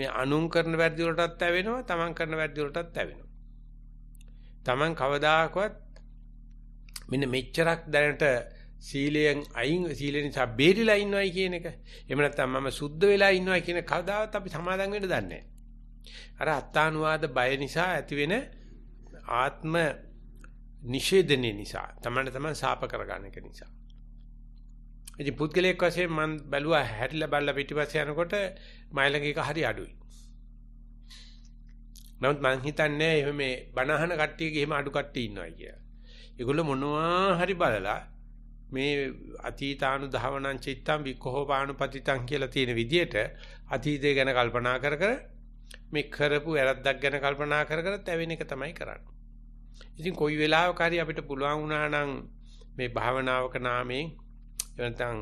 මේ අනුන් කරන වැරදි වලටත් ඇවෙනවා තමන් කරන වැරදි වලටත් ඇවෙනවා Taman කවදාකවත් මෙන්න මෙච්චරක් දැනට සීලයෙන් අයින් සීල නිසා බේරිලා ඉන්නවයි කියන එක. එහෙම නැත්නම් මම සුද්ධ වෙලා ඉන්නවයි කියන කවදාවත් අපි සමාදම් වෙන්න දන්නේ අර අත්තානුවාද බය නිසා ඇතිවෙන ආත්ම නිෂේධනය නිසා තමන්න තමන් සාප කරගන්න එක නිසා. ඉතින් පුද්ගලයෙක් වශයෙන් මම බැලුවා හැරිලා බැලලා පිටිපස්සේ යනකොට මයිලඟ එක හරි අඩුයි. නමුත් මම හිතන්නේ එහෙම මේ බනහන කට්ටිය ගිහිම අඩු කට්ටිය ඉන්නවා කියලා. ඒගොල්ලෝ මොනවා හරි බලලා මේ අතීතානු ධාවනං චිත්තං විකෝපානුපතිතං කියලා තියෙන විදිහට අතීතය ගැන කල්පනා කර කර මේ කරපු වැරද්දක් ගැන කල්පනා කර කර තැවෙන එක තමයි කරන්නේ. ඉතින් කොයි වෙලාවක හරි අපිට පුළුවන් වුණා නම් මේ භාවනාවක නාමයෙන් එහෙම නැත්නම්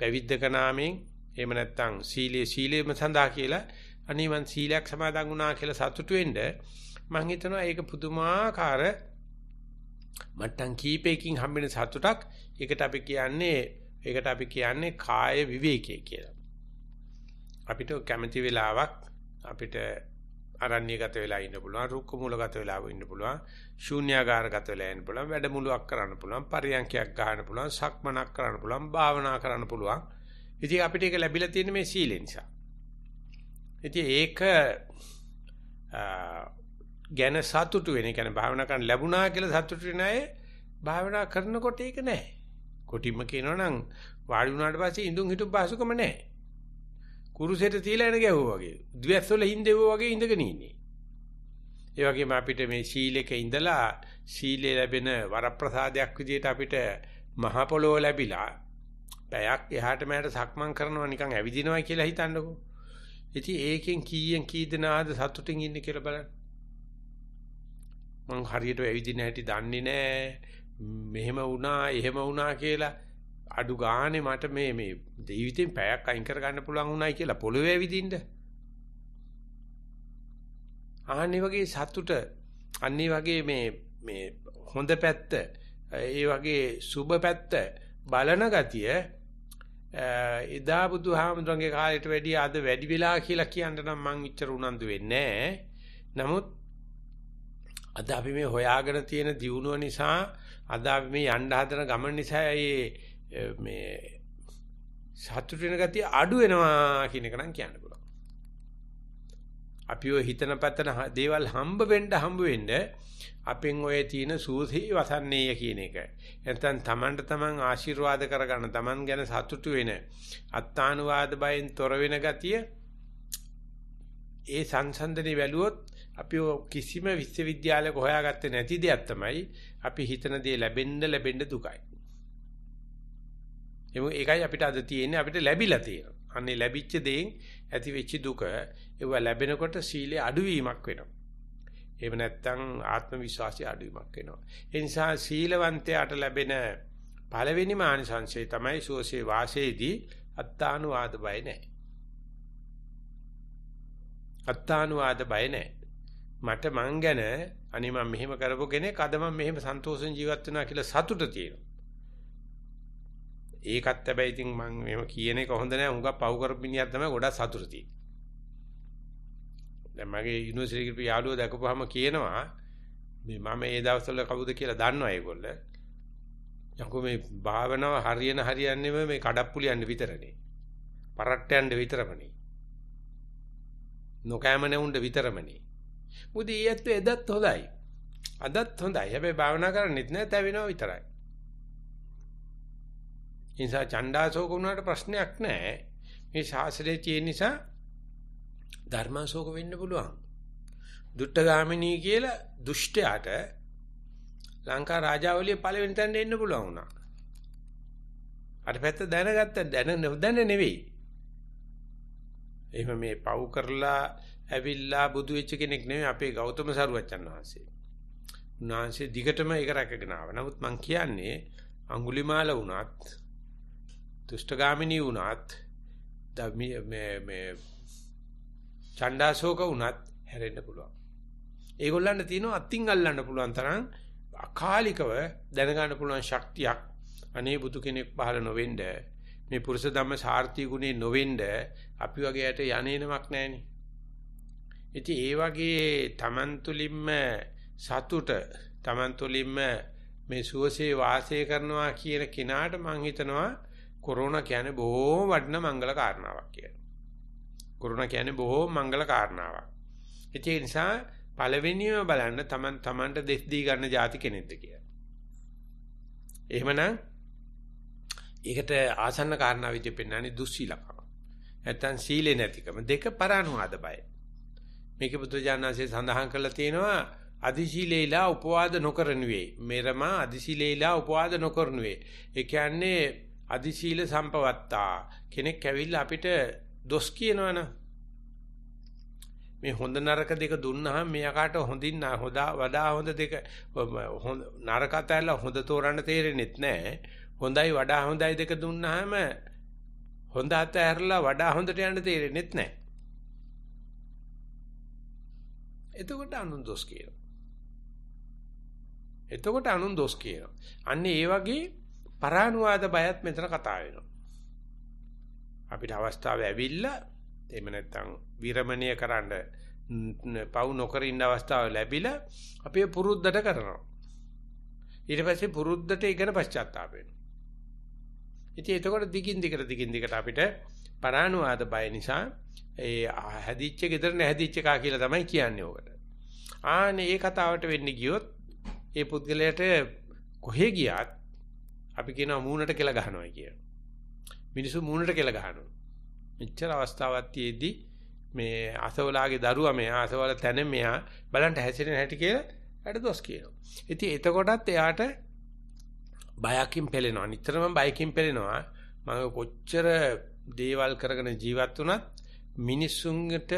පැවිද්දක නාමයෙන් එහෙම නැත්නම් සීලයේ සීලයේම සඳහා කියලා අනේ මං සීලයක් සමාදන් වුණා කියලා සතුටු වෙන්න මං හිතනවා ඒක පුදුමාකාර මට්ටම් කීපයකින් හම්බෙන සතුටක් ඒකට අපි කියන්නේ ඒකට අපි කියන්නේ කාය විවේකයේ කියලා. අපිට කැමති වෙලාවක් අපිට අරණ්‍යගත වෙලා ඉන්න පුළුවන්, රුක්ක මූලගත වෙලා ඉන්න පුළුවන්, ශූන්‍යාගාරගත වෙලා ඉන්න පුළුවන්, වැඩමුළුවක් කරන්න පුළුවන්, පරියන්කයක් ගන්න පුළුවන්, සක්මනක් කරන්න පුළුවන්, භාවනා කරන්න පුළුවන්. ඉතින් අපිට ඒක ලැබිලා තියෙන්නේ මේ සීලෙ නිසා. ඉතින් ඒක ගැන සතුටු වෙන. ඒ කියන්නේ භාවනා කරන්න ලැබුණා කියලා සතුටු වෙන අය භාවනා කරනකොට ඒක නැහැ. කොටිම කියනවා නම් වාඩි වුණාට පස්සේ ඉඳුන් හිටු පහසුකම නැහැ. කුරුසෙට තියලා එන ගැහුවා වගේ. ද්වැස්වල හින්දෙවුවා වගේ ඉඳගෙන ඉන්නේ. ඒ වගේම අපිට මේ සීලෙක ඉඳලා සීලේ ලැබෙන වරප්‍රසාදයක් විදිහට අපිට මහ පොළොව ලැබිලා පැයක් එහාට මෙහාට සක්මන් කරනවා නිකන් ඇවිදිනවා කියලා හිතන්නකෝ. ඉතින් ඒකෙන් කීයෙන් කී දෙනාද සතුටින් ඉන්නේ කියලා බලන්න. මං හරියට ඇවිදින හැටි දන්නේ නැහැ. මෙහෙම වුණා, එහෙම වුණා කියලා අඩු ගානේ මට මේ මේ ජීවිතෙන් පැයක් අයින් කරගන්න පුළුවන් වුණායි කියලා පොළොවේ ඇවිදින්න. ආන්නේ වගේ සතුට, අන්නේ වගේ මේ මේ හොඳ පැත්ත, ඒ වගේ සුබ පැත්ත බලන ගතිය එදා බුදුහාමුදුරන්ගේ කාලයට වැඩිය අද වැඩි වෙලා කියලා කියන්න නම් මං ඉච්චර උනන්දු වෙන්නේ නමුත් අද අපි මේ හොයාගෙන තියෙන දියුණුව නිසා අද අපි මේ යන්න හදන ගමන නිසා මේ සතුට වෙන ගතිය අඩු වෙනවා කියන එක නම් කියන්න පුළුවන්. අපි ඔය හිතන පැත්තන දේවල් හම්බ වෙන්න හම්බ වෙන්න අපෙන් ඔය තියෙන සූසී වසන්නේය කියන එක. නැත්නම් තමන්ට තමන් ආශිර්වාද කරගන්න, තමන් ගැන සතුටු වෙන, අත්තානුවාද බයෙන් තොර වෙන ගතිය ඒ සංසන්දනේ වැළුවොත් අපි කිසිම විශ්වවිද්‍යාලයක හොයාගත්තේ නැති දෙයක් තමයි අපි හිතන දේ ලැබෙන්න ලැබෙන්න දුකයි. ඒකයි අපිට අද තියෙන්නේ අපිට ලැබිලා තියෙනවා. අන්නේ ලැබිච්ච දේෙන් ඇති වෙච්ච දුක ඒවා ලැබෙනකොට සීලේ අඩුවීමක් වෙනවා. එහෙම නැත්නම් ආත්ම විශ්වාසය අඩුවීමක් වෙනවා. ඒ නිසා සීලවන්තයාට ලැබෙන පළවෙනිම ආනිසංසය තමයි සෝසේ වාසයේදී අත්තානුවාද බය නැහැ. අත්තානුවාද බය නැහැ. මට මං ගැන අනේ මම මෙහෙම කරපු කෙනෙක් අද මම මෙහෙම සන්තෝෂෙන් ජීවත් වෙනවා කියලා සතුට තියෙනවා. ඒකත් හැබැයි ඉතින් මම මෙහෙම කියන එක හොඳ නෑ. හුඟක් පව් කරපු මිනිහක් තමයි ගොඩක් සතුට තියෙන්නේ. දැන් මගේ යුනිවර්සිටි ගිහපු යාළුවෝ දැකපුවාම කියනවා මේ මම ඒ දවස්වල කවුද කියලා දන්නවා ඒගොල්ලෝ. යකෝ මේ භාවනාව හරියන හරියන්නේම මේ කඩප්පුලියන්න විතරනේ. පරට්ටයන්ට විතරමනේ. නොකෑමනේ උණ්ඩ විතරමනේ. මොකද ඊයත් එදත් හොඳයි. අදත් හොඳයි. හැබැයි භාවනා කරන්නෙත් නෑ තැවෙනවා විතරයි. නිසා චණ්ඩාශෝක වුණාට ප්‍රශ්නයක් නෑ. මේ ශාසනයේ තියෙන නිසා ධර්මාශෝක වෙන්න පුළුවන්. දුට්ට ගාමිනී කියලා දුෂ්ටයාට ලංකා රාජාවලිය පළවෙනි තැනට එන්න පුළුවන් වුණා. අර පැත්ත දැනගත්ත දැන දැන නෙවෙයි. එහෙම මේ පව් කරලා ඇවිල්ලා බුදු වෙච්ච කෙනෙක් නෙවෙයි අපේ ගෞතම සරුවච්චන් වහන්සේ. උන්වහන්සේ දිගටම ඒක රැකගෙන ආවා. නමුත් මම කියන්නේ අඟුලිමාල වුණත් දුෂ්ටගාමිනී වුණත් මේ මේ චණ්ඩාශෝක වුණත් හැරෙන්න පුළුවන්. ඒගොල්ලන්ට තියෙනවා අත්ින් අල්ලන්න පුළුවන් තරම් අකාලිකව දැනගන්න පුළුවන් ශක්තියක් අනේ බුදු කෙනෙක් පහළ නොවෙන්න මේ පුරුෂ ධම්ම සාර්ථී ගුණේ නොවෙන්න අපි වගේ යට යන්නේ නමක් නැහෙනේ. ඉතින් ඒ වගේ Taman තුලින්ම සතුට Taman තුලින්ම මේ සුවසේ වාසය කරනවා කියන කෙනාට මම හිතනවා කොරෝනා කියන්නේ බොහොම වටිනා මංගල කාරණාවක් කියලා. කරුණා කියන්නේ බොහෝ මංගල කාරණාවක්. ඒ නිසා පළවෙනියම බලන්න තමන් තමන්ට දෙස් දී ගන්න જાති කෙනෙක්ද කියලා. එහෙමනම් ඒකට ආසන්න කාරණා විදිහට පෙන්වන්නේ දුස්සීලකම. නැත්තම් සීලේ නැතිකම දෙක පරානුවාද බය. මේක පුත්‍රජානන්සේ සඳහන් කරලා තියෙනවා අදිශීලේලා උපවාද නොකරනුවේ. මෙරම අදිශීලේලා උපවාද නොකරනුවේ. ඒ කියන්නේ අදිශීල සම්පවත්තා කෙනෙක් කැවිල්ලා අපිට දොස් කියනවනේ. මේ හොඳ නරක දෙක දුන්නාම මෙයාට හොඳින් නා හොදා වඩා හොඳ දෙක හොඳ නරක අතහැරලා හොඳ තෝරන්න තේරෙන්නේ නැහැ. හොඳයි වඩා හොඳයි දෙක දුන්නාම හොඳ අතහැරලා වඩා හොඳට යන්න තේරෙන්නේ නැහැ. එතකොට අනුන් දොස් කියනවා. එතකොට අනුන් දොස් කියනවා. අන්න ඒ වගේ පරානුවාද බයත් මෙතන කතා වෙනවා. අපිට අවස්ථාව ඇවිල්ලා එහෙම නැත්නම් විරමණය කරන්න පවු නොකර ඉන්න අවස්ථාව ලැබිලා අපේ පුරුද්දට කරනවා. ඊට පස්සේ පුරුද්දට ඒ ගැන පශ්චාත්තාප වෙනවා. ඉතින් එතකොට දිගින් දිගට දිගින් දිගට අපිට පරානුවාද බය නිසා ඒ හැදිච්ච gedර නැහැදිච්ච කා කියලා තමයි කියන්නේ ඕකට. ආනේ ඒ කතාවට වෙන්නේ ගියොත් ඒ පුද්ගලයාට කොහෙ ගියත් අපි කියනවා මූණට කියලා ගහනවා කියලා. මිනිස්සු මූණට කෙල ගහනවා. මෙච්චර අවස්ථාවක් තියේදී මේ අසවලාගේ දරුවා මෙයා අසවල තැන මෙයා බලන්න හැසිරෙන හැටි කියලා ඇට දොස් කියනවා. ඉතින් එතකොටත් එයාට බයකින් පෙළෙනවා. නිතරම බයකින් පෙළෙනවා. මම කොච්චර දේවල් කරගෙන ජීවත් වුණත් මිනිස්සුන්ට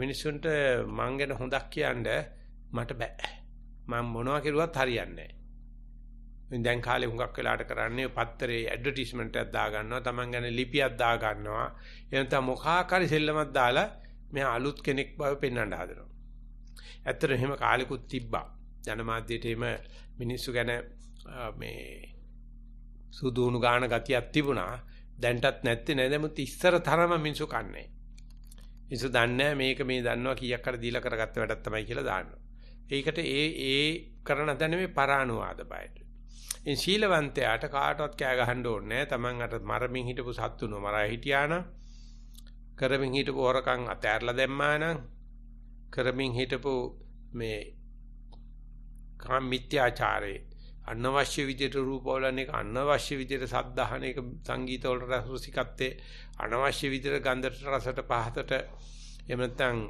මිනිස්සුන්ට මං ගැන හොඳක් කියන්න මට බෑ. මම මොනවා කෙරුවත් හරියන්නේ නැහැ. දැන් කාලේ හුඟක් වෙලාට කරන්නේ පත්තරේ ඇඩ්වර්ටයිස්මන්ට් එකක් දා ගන්නවා. Taman ගැන ලිපියක් දා ගන්නවා. එනතම මොකාකාරී සෙල්ලමක් දාලා මෙයා අලුත් කෙනෙක් බව පෙන්වන්න හදනවා. ඇත්තට එහෙම කාලෙකුත් තිබ්බා. ජනමාධ්‍යයට එහෙම මිනිස්සු ගැන මේ සුදුහුණු ගාන ගතියක් තිබුණා. දැන්ටත් නැත්තේ නේද? නමුත් ඉස්සර තරම මිනිසු කන්නේ. මිනිසු දන්නේ මේක මේ දන්නවා කීයක් කර දීලා කරගත්ත වැඩක් තමයි කියලා දාන්නවා. ඒකට ඒ ඒ කරන දැන මේ පරානුවාද බයට. ඒ ශීලවන්තයාට කාටවත් කෑ ගහන්න ඕනේ නැහැ. Taman අර මරමින් හිටපු සත්තුනෝ මරා හිටියානම් කරමින් හිටපු හොරකම් අතෑරලා දැම්මානම් කරමින් හිටපු මේ කාම මිත්‍යාචාරේ අනවශ්‍ය විදියට රූප වලන එක අනවශ්‍ය විදියට සද්ධාහන එක සංගීත වලට රසිකත්තේ අනවශ්‍ය විදියට ගන්ධට රසට පහතට එහෙම නැත්නම්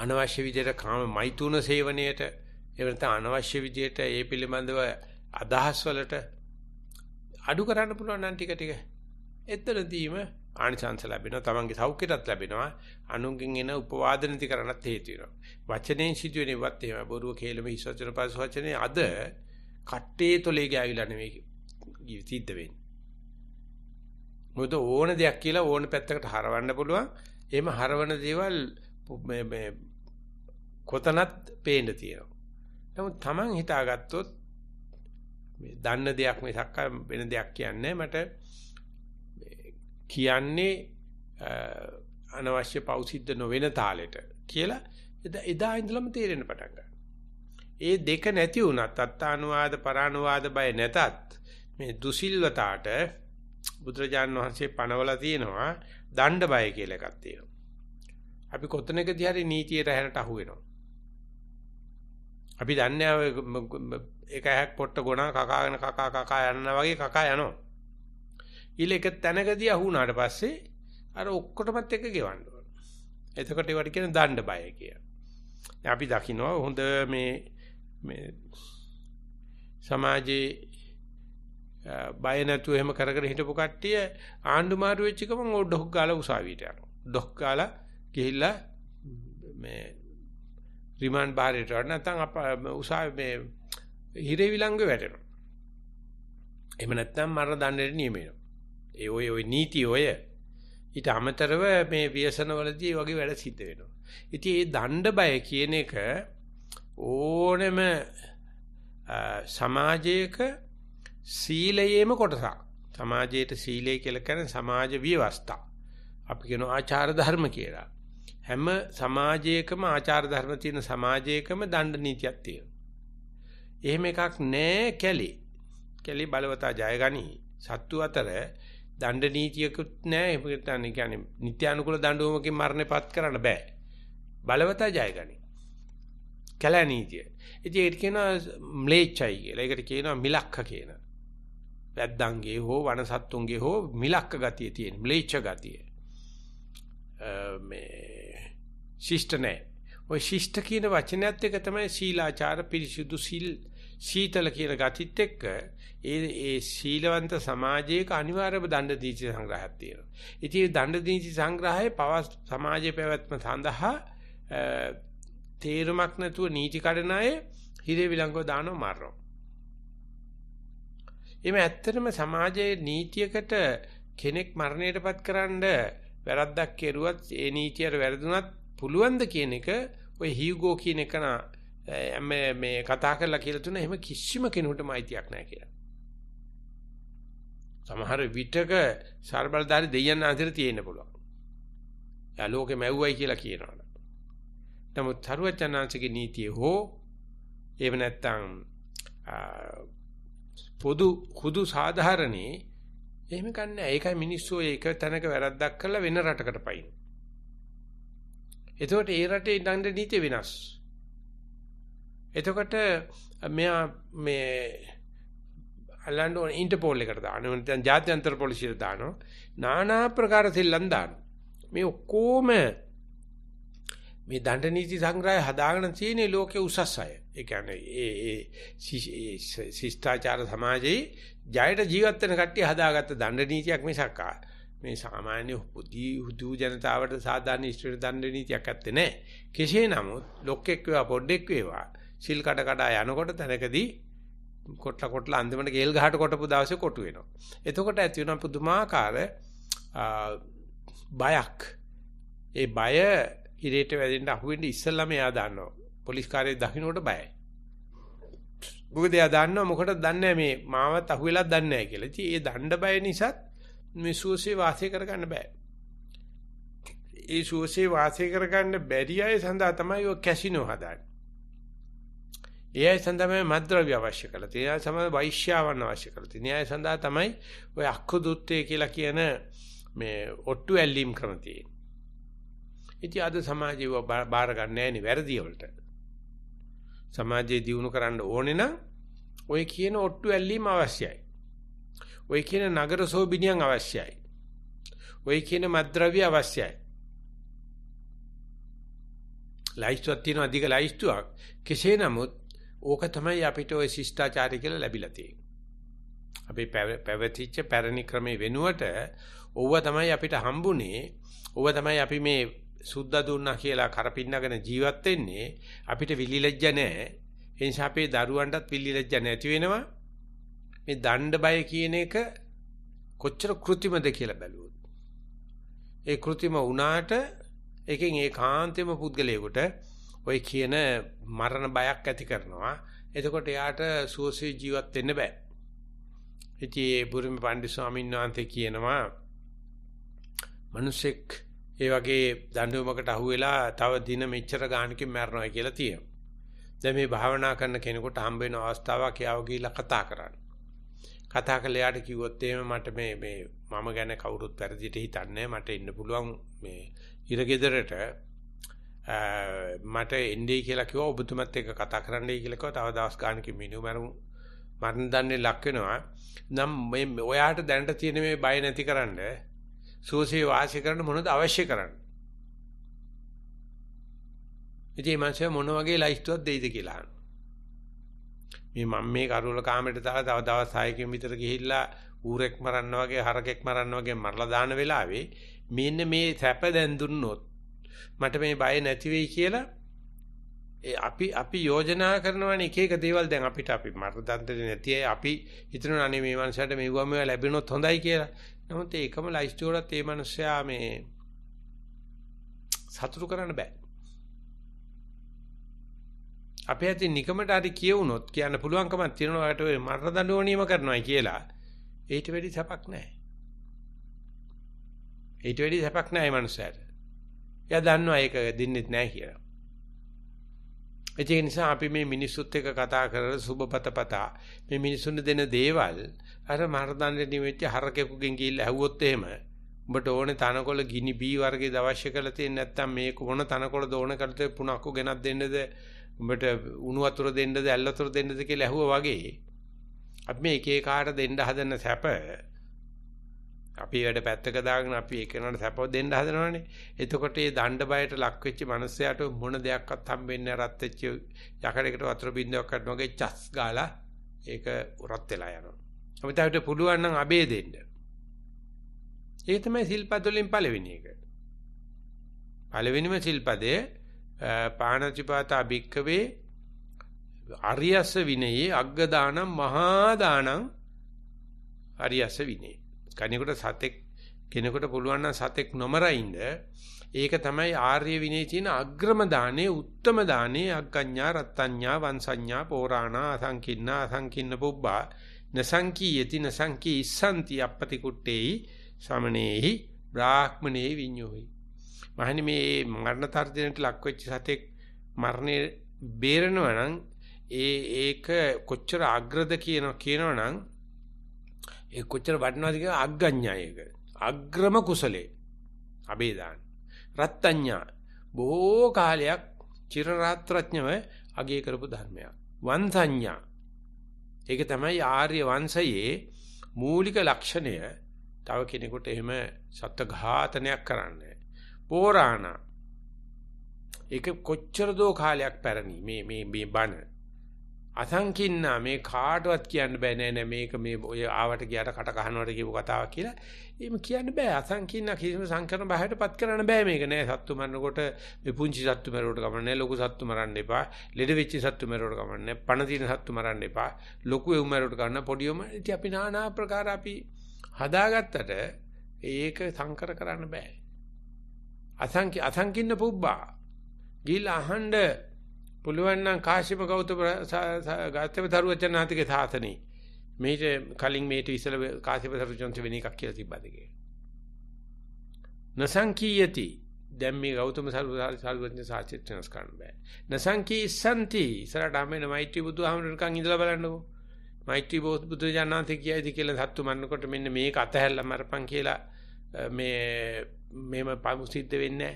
අනවශ්‍ය විදියට කාම මෛතුන සේවනයේට ඒ වෙනත අනවශ්‍ය විදියට ඒ පිළිබඳව අදහස් වලට අඩු කරන්න පුළුවන් නම් ටික ටික එතනදීම ආනිසංස ලැබෙනවා තමන්ගේ සෞඛ්‍යයටත් ලැබෙනවා අනුන්ගෙන් එන උපවාද නැති කරන්නත් හේතු වෙනවා වචනෙන් සිදුවෙනවත් එහෙම බොරුව කේලම හිස්වචන පස් වචනේ අද කට්ටේ තොලේ ගෑවිලා නෙමෙයි සිද්ධ වෙන්නේ මොකද ඕන දෙයක් කියලා ඕන පැත්තකට හරවන්න පුළුවන් එහෙම හරවන දේවල් මේ කොතනත් පේන්න තියෙනවා නමුත් Taman හිතාගත්තොත් මේ දන්න දෙයක් මිසක් වෙන දෙයක් කියන්නේ මට කියන්නේ අනවශ්‍ය පෞසිද්ධ නොවන තාලෙට කියලා එදා ඉඳලම තේරෙන්න පටන් ඒ දෙක නැති වුණත් අත්තානුවාද පරානුවාද බය නැතත් මේ දුසිල්වතාවට බුදුරජාන් වහන්සේ පනවලා තියෙනවා දණ්ඩ බය කියලා එකක් තියෙනවා. අපි කොතනකදී හරි නීතියේ රැහැනට අහු වෙනවා. අපි දන්නේ ඔය එක ඇහක් පොට්ට ගොනා කකාගෙන කකා කකා යනවා වගේ කකා යනවා. ඊළ එක තැනකදී අහු වුණාට පස්සේ අර ඔක්කොටමත් එක ගෙවන්න ඕන. එතකොට ඒවට කියන දණ්ඩ බය කියලා. අපි දකිනවා හොඳ මේ මේ සමාජයේ බය නැතුව එහෙම කරගෙන හිටපු කට්ටිය ආණ්ඩු මාරු වෙච්ච ගමන් ඕ ඩොක් ගාලා උසාවියට යනවා. ඩොක් ගාලා ගිහිල්ලා මේ රිමාන්ඩ් බාරේට වඩා නැත්නම් උසා මේ හිරේ විලංගු වැටෙනවා. එහෙම නැත්නම් මරණ දඬුවම් නියම වෙනවා. ඒ ඔය ඔය නීති ඔය ඊට අමතරව මේ ව්‍යසනවලදී වගේ වැඩ සිද්ධ වෙනවා. ඉතින් මේ දඬ බය කියන එක ඕනෙම සමාජයක සීලයේම කොටසක්. සමාජයේ සීලය කියලා කියන්නේ සමාජ විවස්ථා. අපි කියන ආචාර ධර්ම කියලා. හැම සමාජයකම ආචාර ධර්ම තියෙන සමාජයකම දඬ නීතියක් තියෙනවා. එහෙම එකක් නෑ කැලේ. කැලේ බලවතා ජයගනි. සත්තු අතර දඬ නීතියකුත් නෑ. ඒකට කියන්නේ නිත්‍යානුකූල දඬුවමකින් මරණයපත් කරන්න බෑ. බලවතා ජයගනි. කැලෑ නීතිය. ඉතින් ඒකට කියනවා ම්ලේච්චයි කියලා. ඒකට කියනවා මිලක්ක කියලා. වැද්දන්ගේ හෝ වන සත්තුන්ගේ හෝ මිලක්ක ගතිය තියෙන ම්ලේච්ච ගතිය. මේ ශිෂ්ට නැහැ. ওই ශිෂ්ට කියන වචනයත් එක්ක තමයි සීලාචාර පිරිසුදු සීල් සීතල කියන ගතිත් එක්ක ඒ ඒ සීලවන්ත සමාජයක අනිවාර්යම දණ්ඩ දීචි සංග්‍රහයක් තියෙනවා. ඉතින් දණ්ඩ දීචි සංග්‍රහයේ පව සමාජයේ පැවැත්ම සඳහා තේරුමක් නැතුව නීති කඩන අය හිරේ විලංගව දානවා මරනවා. එimhe ඇත්තටම සමාජයේ නීතියකට කෙනෙක් මරණයටපත් කරන්න වැරද්දක් කෙරුවත් ඒ නීතියට වැරදුනත් පුළුවන්ද කියන එක ඔය හියුගෝ කියන එක මේ මේ කතා කරලා කියලා තුන එහෙම කිසිම කෙනෙකුටම අයිතියක් නැහැ කියලා. සමහර විටක සර්බලධාරී දෙයයන් අතර තියෙන්න පුළුවන්. යා ලෝකෙ මැව්වයි කියලා කියනවනේ. නමුත් තරුවචනාංශගේ නීතිය හෝ එහෙම නැත්නම් පොදු කුදු සාධාරණේ එහෙම ගන්න. ඒකයි මිනිස්සු ඒක තැනක වැරද්දක් කරලා වෙන රටකට පයින්නේ. එතකොට ඒ රටේ ඉඳන් නීති වෙනස්. එතකොට මෙයා මේ අල්ලන්න ඕන ඉන්ටර්පෝල් එකට දානවා. නැත්නම් ජාත්‍යන්තර පොලිසියට දානවා. নানা ප්‍රකාර සෙල්ලම් දානවා. මේ ඔක්කොම මේ දඬ නීති සංග්‍රහය හදාගෙන තියෙන ලෝකයේ උසස් අය. ඒ කියන්නේ ඒ ඒ ශිෂ්ටාචාර සමාජයේ ජයට ජීවත් වෙන කට්ටිය හදාගත්ත දඬ නීතියක් මිසක් ආ මේ සාමාන්‍ය පොඩි හුදු ජනතාවට සාධාරණ ඉස්තර දඬ නීතියක් ඇත්තේ නැහැ. කෙසේ නමුත් ලොක්ෙක් වේවා පොඩ්ඩෙක් වේවා සිල් කඩ කඩ යනකොට තැනකදී කොටලා කොටලා අන්තිමට ගේල් ගහට කොටපු දවසේ කොටු වෙනවා. එතකොට ඇති වෙන පුදුමාකාර බයක්. ඒ බය ඉරේට වැදෙන්න අහුවෙන්න ඉස්සෙල්ලාම එයා දන්නවා. පොලිස් කාර්යයේ දකින්නට බයයි. මොකද එයා දන්නවා මොකටද දන්නේ මේ මාවත් අහුවෙලා දන්නේ නැහැ කියලා. ඉතින් ඒ දණ්ඩ බය නිසාත් මේ සුවසේ වාසය කරගන්න බෑ. ඒ සුවසේ වාසය කරගන්න බැරි අය සඳහා තමයි ඔය කැසිනෝ හදාන්නේ. ඒ අය සඳහා තමයි මද්ද්‍රව්‍ය අවශ්‍ය කරලා තියෙන්නේ. ඒ අය සමග වෛශ්‍යාවන් අවශ්‍ය කරලා තියෙන්නේ. ඒ අය සඳහා තමයි ඔය අක්ඛුදුත්තේ කියලා කියන මේ ඔට්ටු ඇල්ලීම් කරන තියෙන්නේ. ඉතින් අද සමාජයව බාර ගන්න නැණි වැරදි වලට. සමාජයේ දියුණු කරන්න ඕනේ නම් ඔය කියන ඔට්ටු ඇල්ලීම අවශ්‍යයි. ඔය කියන නගර සෝබිනියන් අවශ්‍යයි. ඔය කියන මද්ද්‍රව්‍ය අවශ්‍යයි. ලයිස්තුවක් තියෙන අධික ලයිස්තුවක්. කෙසේ නමුත් ඕක තමයි අපිට ওই ශිෂ්ටාචාරය කියලා ලැබිලා තියෙන්නේ. අපි පැවතිච්ච පැරණි ක්‍රමේ වෙනුවට ඕව තමයි අපිට හම්බුනේ. ඕව තමයි අපි මේ සුද්ධ දුන්නා කියලා කරපින්නගෙන ජීවත් වෙන්නේ. අපිට විලිලැජ්ජ නැහැ. ඒ නිසා අපේ දරුවන්ටත් විලිලැජ්ජ නැති වෙනවා. මේ දණ්ඩ බය කියන එක කොච්චර કૃතිමද කියලා බැලුවොත්. ඒ કૃතිම වුණාට එකෙන් ඒකාන්තෙම පුද්ගලයෙකුට ওই කියන මරණ බයක් ඇති කරනවා. එතකොට යාට සුවසේ ජීවත් වෙන්න බෑ. ඉතින් ඒ බුරුමි පණ්ඩිත ස්වාමීන් වහන්සේ කියනවා මිනිසෙක් ඒ වගේ දඬුවමකට අහු වෙලා තව දින මෙච්චර ගානකින් මැරනවා කියලා තියෙනවා. දැන් මේ භාවනා කරන කෙනෙකුට හම්බ වෙන අවස්ථාවක් යාව ගිහිලා කතා කරන්න. කතා කළ යාට කිව්වොත් එහෙම මට මේ මේ මම ගැන කවුරුත් වැරදිට හිතන්නේ මට ඉන්න පුළුවන් මේ ඉරගෙදරට මට එන්නේ කියලා කිව්වා ඔබතුමත් එක්ක කතා කරන්නයි කියලා කිව්වා තව දවස් ගානකින් මිනු මරුම් මරණ දන්නේ ලක් වෙනවා නම් මේ ඔයාට දැනට තියෙන මේ බය නැතිකරන්න සුවසේ වාසය කරන්න මොනවද අවශ්‍ය කරන්නේ ඉතින් මං මොන වගේ ලයිස්තුවක් දෙයිද කියලා අහනවා මේ මම මේ කරුවල කාමරේට දාලා තව දවස් 6කින් විතර ගිහිල්ලා ඌරෙක් මරන්න වගේ හරකෙක් මරන්න වගේ මරලා දාන වෙලාවේ මෙන්න මේ සැප දැන් දුන්නොත් මට මේ බය නැති වෙයි කියලා අපි අපි යෝජනා කරනවනේ එක එක දේවල් දැන් අපිට අපි මරදන්තේ නැති අපි හිතනවා අනේ මේ මනුස්සයාට මෙවුවා මේවා ලැබෙනොත් හොඳයි කියලා. නමුත් ඒකම ලයිස්ට් එකටත් මේ මනුස්සයා මේ සතුටු කරන්න බෑ. අපේ ඇති නිකමට හරි කියවුනොත් කියන්න පුළුවන්කමක් තියෙනවා ඔයාලට ඔය මරණ දඬුවම කරනවා කියලා. ඊට වැඩි සපක් නැහැ. ඊට වැඩි සපක් නැහැ මනුස්සයාට. එයා දන්නවා ඒක දෙන්නෙත් නැහැ කියලා. ඒ නිසා අපි මේ මිනිස්සුත් එක්ක කතා කරලා සුබපතපතා මේ මිනිසුන් දෙන දේවල් අර මරණ දඬුවම නිවෙච්ච හරකෙකුගෙන් ගිහිල්ලා ඇහුවොත් එහෙම උඹට ඕනේ තනකොළ ගිනි බී වර්ගයේ අවශ්‍ය කරලා තියෙන්නේ නැත්නම් මේක මොන තනකොළ දෝන කරලා පුණක්කු ගෙනත් දෙන්නද උඹට උණු වතුර දෙන්නද ඇල් වතුර දෙන්නද කියලා ඇහුවා වගේ අපි මේ එක එකාට දෙන්න හදන සැප අපි වැඩ පැත්තක දාගෙන අපි එකනට සැප දෙන්න හදනවනේ. එතකොට මේ දණ්ඩ බයට ලක් වෙච්ච මිනිස්සයාට මොන දෙයක්වත් හම්බෙන්නේ නැහැ රත් වෙච්ච යකඩයකට වතුර බින්දුවක්වත් නොගේ චස් ගාලා ඒක උරත් වෙලා යනවා. අපිට අපිට පුළුවන් නම් අබේ දෙන්න. ඒ තමයි සිල්පද වලින් පළවෙනි එක. පළවෙනිම සිල්පදේ පාණතිපාතා භික්කවේ අරියස විනයේ අග්ග දානම් මහා දානම් අරියස විනේ. කෙනෙකුට සතෙක් කෙනෙකුට පුළුවන් නම් සතෙක් නොමරින්ද ඒක තමයි ආර්ය විනයේ තියෙන අග්‍රම දානේ උත්තම දානේ අග්ගඤ්ඤා රත්ත්‍ඤ්ඤා වංශඤ්ඤා පෝරාණා අසංකින්නා අසංකින්න පුබ්බා නසංකීයති නසංකී ඉස්සන්ති අපපති කුට්ටේයි සමනේහි බ්‍රාහ්මණේ විඤ්ඤෝයි මහනි මේ මරණ තර්ජනට ලක්වෙච්ච සතෙක් මරණය බේරනවා නම් ඒ ඒක කොච්චර අග්‍රද කියන කියනවනම් ඒ කොච්චර වටිනවද කියන අග්ගඤ්ඤායක අග්‍රම කුසලේ අබේදාන රත්ත්‍ඤ්ඤා බොහෝ කාලයක් චිර රාත්‍රඥව අගය කරපු ධර්මයක් වංශඤ්ඤා ඒක තමයි ආර්ය වංශයේ මූලික ලක්ෂණය තව කෙනෙකුට එහෙම සත්ත්ව ඝාතනයක් කරන්නේ පෝරාණ ඒක කොච්චර දෝ කාලයක් පැරණි මේ මේ මේ බණ අසංකින්නා මේ කාටවත් කියන්න බෑ නෑ නෑ මේක මේ ඔය ආවට ගියාට කට ගන්නවට කියපු කතාවක් කියලා. එහෙම කියන්න බෑ අසංකින්නා කිසිම සංකරණ බහයටපත් කරන්න බෑ මේක නෑ සත්තු මරනකොට මේ පුංචි සත්තු මරනකොට ගමන් නෑ ලොකු සත්තු මරන්න එපා. ලෙඩ වෙච්ච සත්තු මරනකොට ගමන් නෑ. පණ දින සත්තු මරන්න එපා. ලොකු එව් මරනකොට ගන්න පොඩිවම ඉතින් අපි নানা ආකාර අපි හදාගත්තට ඒක සංකර කරන්න බෑ. අසංක අසංකින්න පුබ්බා. ගිහිල්ලා අහන්න පුළුවන් නම් කාශ්‍යප ගෞතම ගාත්‍යප තරුවචනාතිගේ සාසනේ මේට කලින් මේට ඉසල කාශ්‍යප තරුවචනන්ත වෙන එකක් කියලා තිබ්බද කියලා. නසංකීයති දැන් මේ ගෞතම සාරුවචන සාචිත්‍ය නස්කරන්න බෑ. නසංකී සම්ති ඉසරට ආමෙන මෛත්‍රී බුදුහාමරණකන් ඉඳලා බලන්නකෝ. මෛත්‍රී බෝධ බුදුජානනාථ කියයිද කියලා සත්තු මන්නකොට මෙන්න මේක අතහැරලා මරපන් කියලා මේ මේම සිද්ධ වෙන්නේ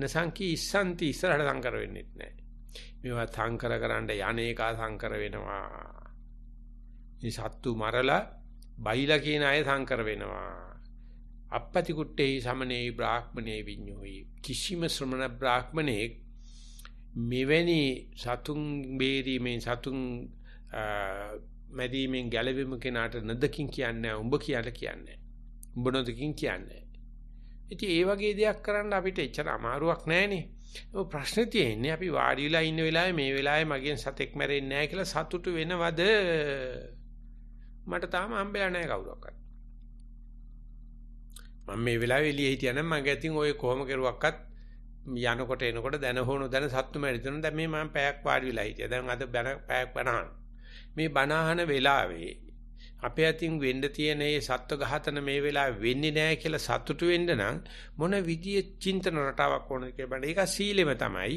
නසංකී ඉස්සන්ති ඉස්සරහට සංකර වෙන්නේ නැහැ. මේවා සංකර කරන්න යන්නේකා සංකර වෙනවා. මේ සත්තු මරලා බයිලා කියන අය සංකර වෙනවා. අපපති කුට්ටේ සමනේ බ්‍රාහ්මණේ විඤ්ඤෝයි කිසිම ශ්‍රමණ බ්‍රාහ්මණේ මෙවැනි සතුන් බේරීමෙන් සතුන් මැදීමෙන් ගැලවීම කෙනාට නදකින් කියන්නේ උඹ කියලා කියන්නේ බොනොදකින් කියන්නේ. ඉතින් ඒ වගේ දෙයක් කරන්න අපිට එච්චර අමාරුවක් නැහනේ. ප්‍රශ්නේ තියෙන්නේ අපි වාඩි වෙලා ඉන්න වෙලාවේ මේ වෙලාවේ මගෙන් සතෙක් මැරෙන්නේ නැහැ කියලා සතුටු වෙනවද? මට තාම හම්බෙලා නැහැ කවුරක්වත්. මම මේ වෙලාවේ එළියේ හිටියනම් මගේ අතින් ওই කොහොම කෙරුවක්වත් යනකොට එනකොට දැන හොනු දැන සත්තු මැරිතන දැන් මේ මම පැයක් වාඩි වෙලා හිටියා. දැන් අද බැන පැයක් බණහන. මේ බණහන වෙලාවේ අපේ අතින් වෙන්න තියෙන මේ සත්ව ඝාතන මේ වෙලාවේ වෙන්නේ නැහැ කියලා සතුටු වෙන්න නම් මොන විදියෙ චින්තන රටාවක් ඕනද කියලා බලන්න. ඒක සීලෙම තමයි.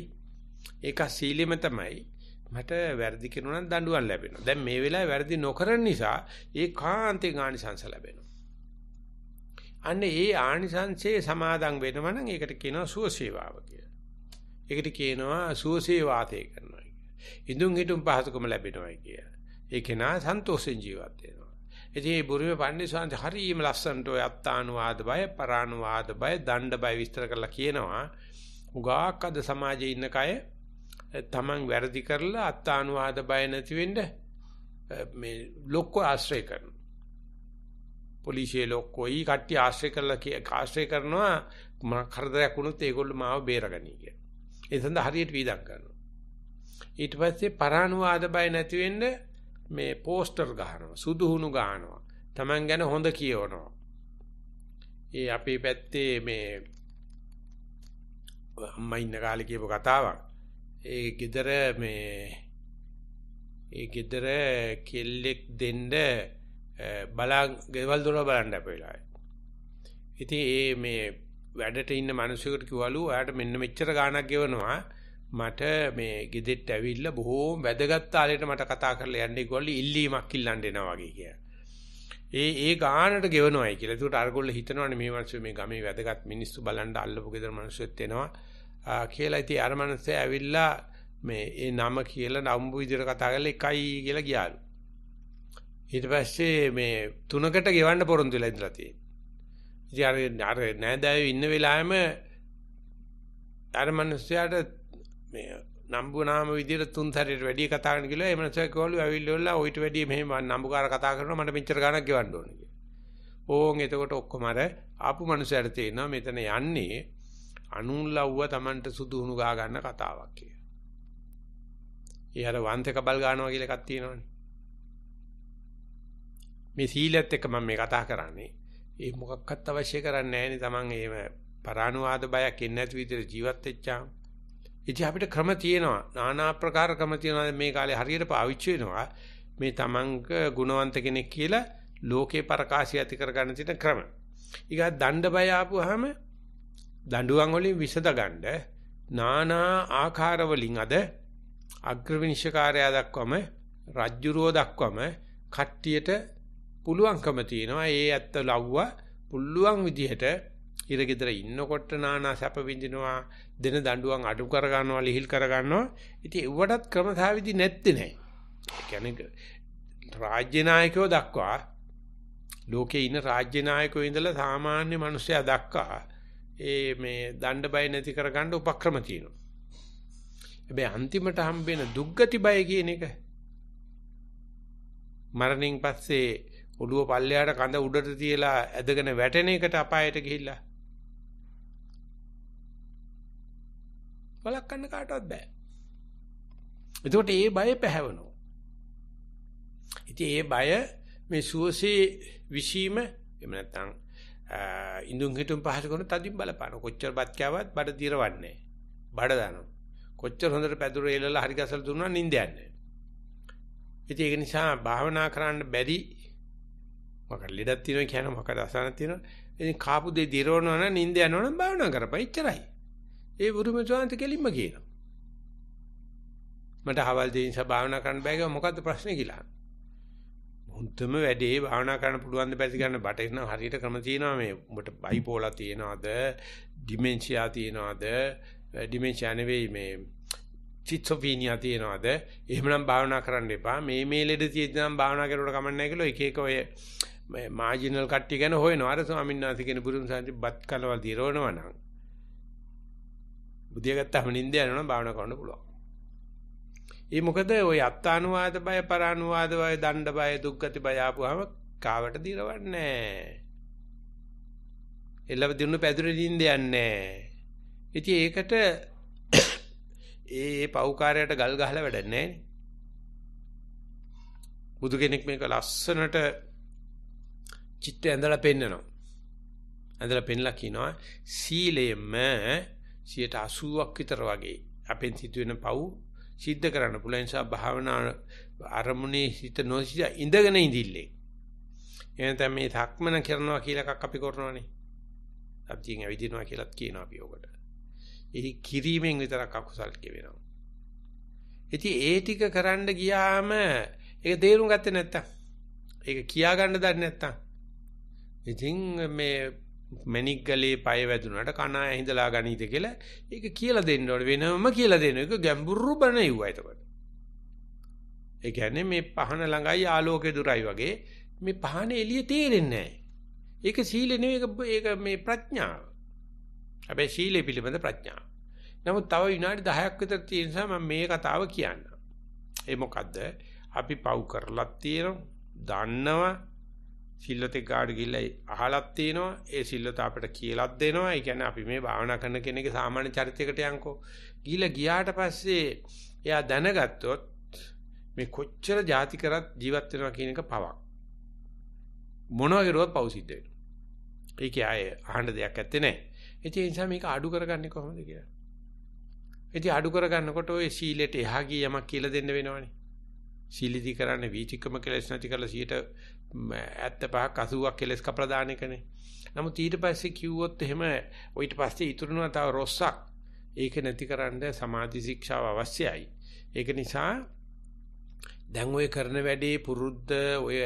ඒක සීලෙම තමයි. මට වැරදි කෙනා නම් දඬුවම් ලැබෙනවා. දැන් මේ වෙලාවේ වැරදි නොකරන නිසා ඒ කාන්තේ ආනිසංස ලැබෙනවා. අන්න ඒ ආනිසංසයේ සමාදන් වෙනවා නම් ඒකට කියනවා සුවසේවාව කියලා. ඒකට කියනවා සුවසේවාතය කරනවා කියලා. ඉදුන් හිටුම් පහසුකම ලැබෙනවා කියලා. ඒ කෙනා සන්තෝෂෙන් ජීවත් වෙනවා. ඉතින් මේ බුරුමේ පන්සිවාංශ හරීම ලස්සනට ඔය අත්තානුවාද බය, පරානුවාද බය, දණ්ඩ බය විස්තර කරලා කියනවා. උගාක් අද සමාජයේ ඉන්න කය තමන් වැරදි කරලා අත්තානුවාද බය නැති වෙන්න මේ ලොක්කෝ ආශ්‍රය කරනවා. පොලිසිය ලොක්කෝයි කට්ටිය ආශ්‍රය කරලා ආශ්‍රය කරනවා මා කරදරයක් වුණොත් ඒගොල්ලෝ මාව බේරගනී කිය. ඒ සඳහා හරියට වීදම් කරනවා. ඊට පස්සේ පරානුවාද බය නැති වෙන්නේ මේ පෝස්ටර් ගහනවා සුදුහුණු ගහනවා Taman ගැන හොඳ කියවනවා ඒ අපේ පැත්තේ මේ අම්මා ඉන්න කාලේ කියපු කතාවක් ඒ ගෙදර මේ ඒ ගෙදර කෙල්ලෙක් දෙන්න බලා ගෙවල් දොර බලන්න අපේලා. ඉතින් ඒ මේ වැඩට ඉන්න මිනිසෙකුට කිව්වලු ඔයාට මෙන්න මෙච්චර ගාණක් ගෙවනවා මට මේ ගෙදෙට්ට ඇවිල්ලා බොහෝම වැදගත් තාලෙට මට කතා කරලා යන්නේ ගොල්ලෝ ඉල්ලීමක් ඉල්ලන්න එනවා වගේ කියලා. ඒ ඒ ගානට ගෙවනවායි කියලා. ඒකට අරගොල්ල හිතනවානේ මේ මිනිස්සු මේ ගමේ වැදගත් මිනිස්සු බලන් අල්ලපු ගෙදර මිනිස්සුත් එනවා කියලා. ඉතින් අර මිනිස්සු ඇවිල්ලා මේ ඒ නම කියලා නම්බු විදිහට කතා කරලා එකයි කියලා ගියාලු. ඊට පස්සේ මේ තුනකට ගෙවන්න පොරොන්දු වෙලා ඉඳලා තියෙනවා. ඉතින් අර අර නෑදෑයෝ ඉන්න වෙලාවෙම අර මිනිස්සයාට මේ නම්බුනාම විදියට තුන් සැරේට වැඩි කතා කරන කිලෝ එහෙම නැත්නම් කෝලු ඇවිල්ලා ඔයිට වැඩි මෙහෙම නම්බුකාර කතා කරනවා මට මෙච්චර ගණක් ගෙවන්න ඕනේ කියලා. ඕන් එතකොට ඔක්කොම අර ආපු මනුස්සයර තේනවා මෙතන යන්නේ අනුන් ලව්ව Tamanට සුදුහුණු ගා ගන්න කතාවක් කියලා. ඒ අර වන්තක බල් ගන්නවා කියලා එකක් තියෙනවනේ. මේ සීලෙත් එක්ක මම මේ කතා කරන්නේ. ඒ මොකක්වත් අවශ්‍ය කරන්නේ නැහැ නේ Taman එහෙම පරානුවාද බයක් එන්නේ නැති විදිහට ජීවත් වෙච්චාම ඉතින් අපිට ක්‍රම තියෙනවා. নানা ආකාර ක්‍රම තියෙනවා. මේ කාලේ හරියට පාවිච්චි වෙනවා. මේ තමන්ක ගුණවන්ත කෙනෙක් කියලා ලෝකේ පරකාසය ඇති කරගන්න තියෙන ක්‍රම. ඊගා දණ්ඩ බය ආපුවාම දඬුවම් වලින් විසඳ ගන්න নানা ආකාර වලින් අද අග්‍රවිනිශ්චකාරයා දක්වම රජ්ජුරෝ දක්වම කට්ටියට පුළුවන්කම තියෙනවා. ඒ ඇත්ත ලව්වා පුළුවන් විදිහට ඉරගෙදර ඉන්නකොට නානා සැප විඳිනවා දෙන දඬුවම් අඩු කර ගන්නවා ලිහිල් කර ගන්නවා ඉතින් ඒවටත් ක්‍රමසාවිදි නැත්තේ නෑ ඒ කියන්නේ රාජ්‍ය නායකයෝ දක්වා ලෝකේ ඉන්න රාජ්‍ය නායකයෝ ඉඳලා සාමාන්‍ය මිනිස්සයා දක්වා ඒ මේ දඬ බය නැති කර ගන්න උපක්‍රම තියෙනවා හැබැයි අන්තිමට හම්බෙන දුක්ගති බය කියන එක මරණින් පස්සේ ඔළුව පල්ලයට කඳ උඩට තියලා ඇදගෙන වැටෙන එකට අපායට ගිහිල්ලා වළක්වන්න කාටවත් බෑ. එතකොට ඒ බය පැහැවෙනවා. ඉතින් ඒ බය මේ සුවසේ විසීම එහෙම නැත්නම් ඉඳුන් හිටුන් පහසු කරන තදින් බලපාන. කොච්චර බත් කෑවත් බඩ දිරවන්නේ. බඩ දානවා. කොච්චර හොඳට පැදුර එලලා හරි ගසලා දුන්නා නිින්ද යන්නේ. ඉතින් ඒක නිසා භාවනා කරන්න බැරි මකට ලෙඩක් තියෙනවා කියනවා මකට අසහනක් තියෙනවා. ඉතින් කාපු දෙය දිරවනවා නම් නිින්ද යනවා නම් භාවනා කරපන් ඉච්චරයි. ඒ බුරුම ස්වාමීන් කෙලින්ම කියනවා. මට හවල් දෙයින් භාවනා කරන්න බෑ කියලා මොකද්ද ප්‍රශ්නේ කියලා. හොඳම වැඩේ භාවනා කරන්න පුළුවන් දෙපැති ගන්න බටේ නම් හරියට ක්‍රම තියෙනවා මේ උඹට බයිපෝලා තියෙනවද ඩිමෙන්ෂියා තියෙනවද ඩිමෙන්ෂියා නෙවෙයි මේ චිත්තෝපීනියා තියෙනවද එහෙමනම් භාවනා කරන්න එපා මේ මේ ලෙඩ තියෙද්දී භාවනා කරනකොට කමන්නේ නැහැ එක එක ඔය මාජිනල් කට්ටිය ගැන හොයනවා අර ස්වාමීන් වහන්සේ කියන බුදුන් සාන්ති බත් කලවල් දිරවනවා නම් බුදිය ගත්තාම නිින්ද යනවනම් භාවනා කරන්න පුළුවන්. ඒ මොකද ওই අත්තානුවාද බය පරානුවාද බය දණ්ඩ බය දුක්ගති බය ආපුවාම කාවට දිරවන්නේ නැහැ. එළව දිනුන පැදුරේ නිින්ද යන්නේ ඉතින් ඒකට ඒ පෞකාරයට ගල් ගහලා වැඩක් නැහැ. බුදු කෙනෙක් මේක ලස්සනට චිත්ත ඇඳලා පෙන්නනවා. ඇඳලා පෙන්ලා කියනවා සීලයෙන්ම 80ක් විතර වගේ අපෙන් සිදුවෙන පව් සිද්ධ කරන්න පුළුවන් නිසා භාවනා අරමුණේ හිත නොසිය ඉඳගෙන ඉඳිල්ලේ. එහෙනම් මේ ධක්මන කරනවා කියලා එකක් අපි කරනවානේ. සත්‍යයෙන් ඇවිදිනවා කියලාත් කියනවා අපි ඔකට. ඒ කිරීමෙන් විතරක් අකුසල් කියවෙනවා. ඉතින් ඒ ටික කරන්න ගියාම ඒක තේරුම් ගත්තේ නැත්තම් ඒක කියා ගන්න දන්නේ නැත්තම් ඉතින් මේ මණික්කලේ පය වැදුනට කන ඇහිඳලා ගනීද කියලා ඒක කියලා දෙන්න ඕනේ වෙනම කියලා දෙන එක ගැඹුරු බණ යුවා එතකොට. ඒ කියන්නේ මේ පහන ළඟයි ආලෝකය දුරයි වගේ මේ පහන එළිය තේරෙන්නේ නැහැ. ඒක සීල නෙවෙයි ඒක මේ ප්‍රඥාව. හැබැයි සීලේ පිළිබඳ ප්‍රඥාව. නමුත් තව විනාඩි 10ක් විතර තියෙන නිසා මම මේ කතාව කියන්නම්. ඒ මොකද්ද? අපි පව් කරලත් තියෙනවා, දන්නවා, සිල්ලතෙක් ගාඩ ගිහිල්ලා අහලත් තිනවා ඒ සිල්ලත අපිට කියලාත් දෙනවා ඒ කියන්නේ අපි මේ භාවනා කරන කෙනෙක්ගේ සාමාන්‍ය චරිතයකට යන්කෝ ගිහිල්ලා ගියාට පස්සේ එයා දැනගත්තොත් මේ කොච්චර ಜಾති කරත් ජීවත් වෙනවා කියන එක පවක් මොනවා කරුවත් පෞසිද්ධ වෙනවා ඒකේ ආයේ අහන්න දෙයක් ඇත්තේ නැහැ ඒ නිසා මේක අඩු කරගන්නේ කොහොමද කියලා ඉතින් අඩු කරගන්නකොට ওই සීලෙට එහා ගිය යමක් කියලා දෙන්න වෙනවනේ සීලිදි කරන්නේ වීතික්‍රම කෙලස් නැති කරලා 100ට 75ක් 80ක් කෙලස් කපලා දාන එකනේ. නමුත් ඊට පස්සේ කිව්වොත් එහෙම ඊට පස්සේ ඉතුරුනවා තව රොස්සක්. ඒක නැතිකරන්න සමාධි ශික්ෂාව අවශ්‍යයි. ඒක නිසා දැන් ඔය කරන වැඩේ පුරුද්ද ඔය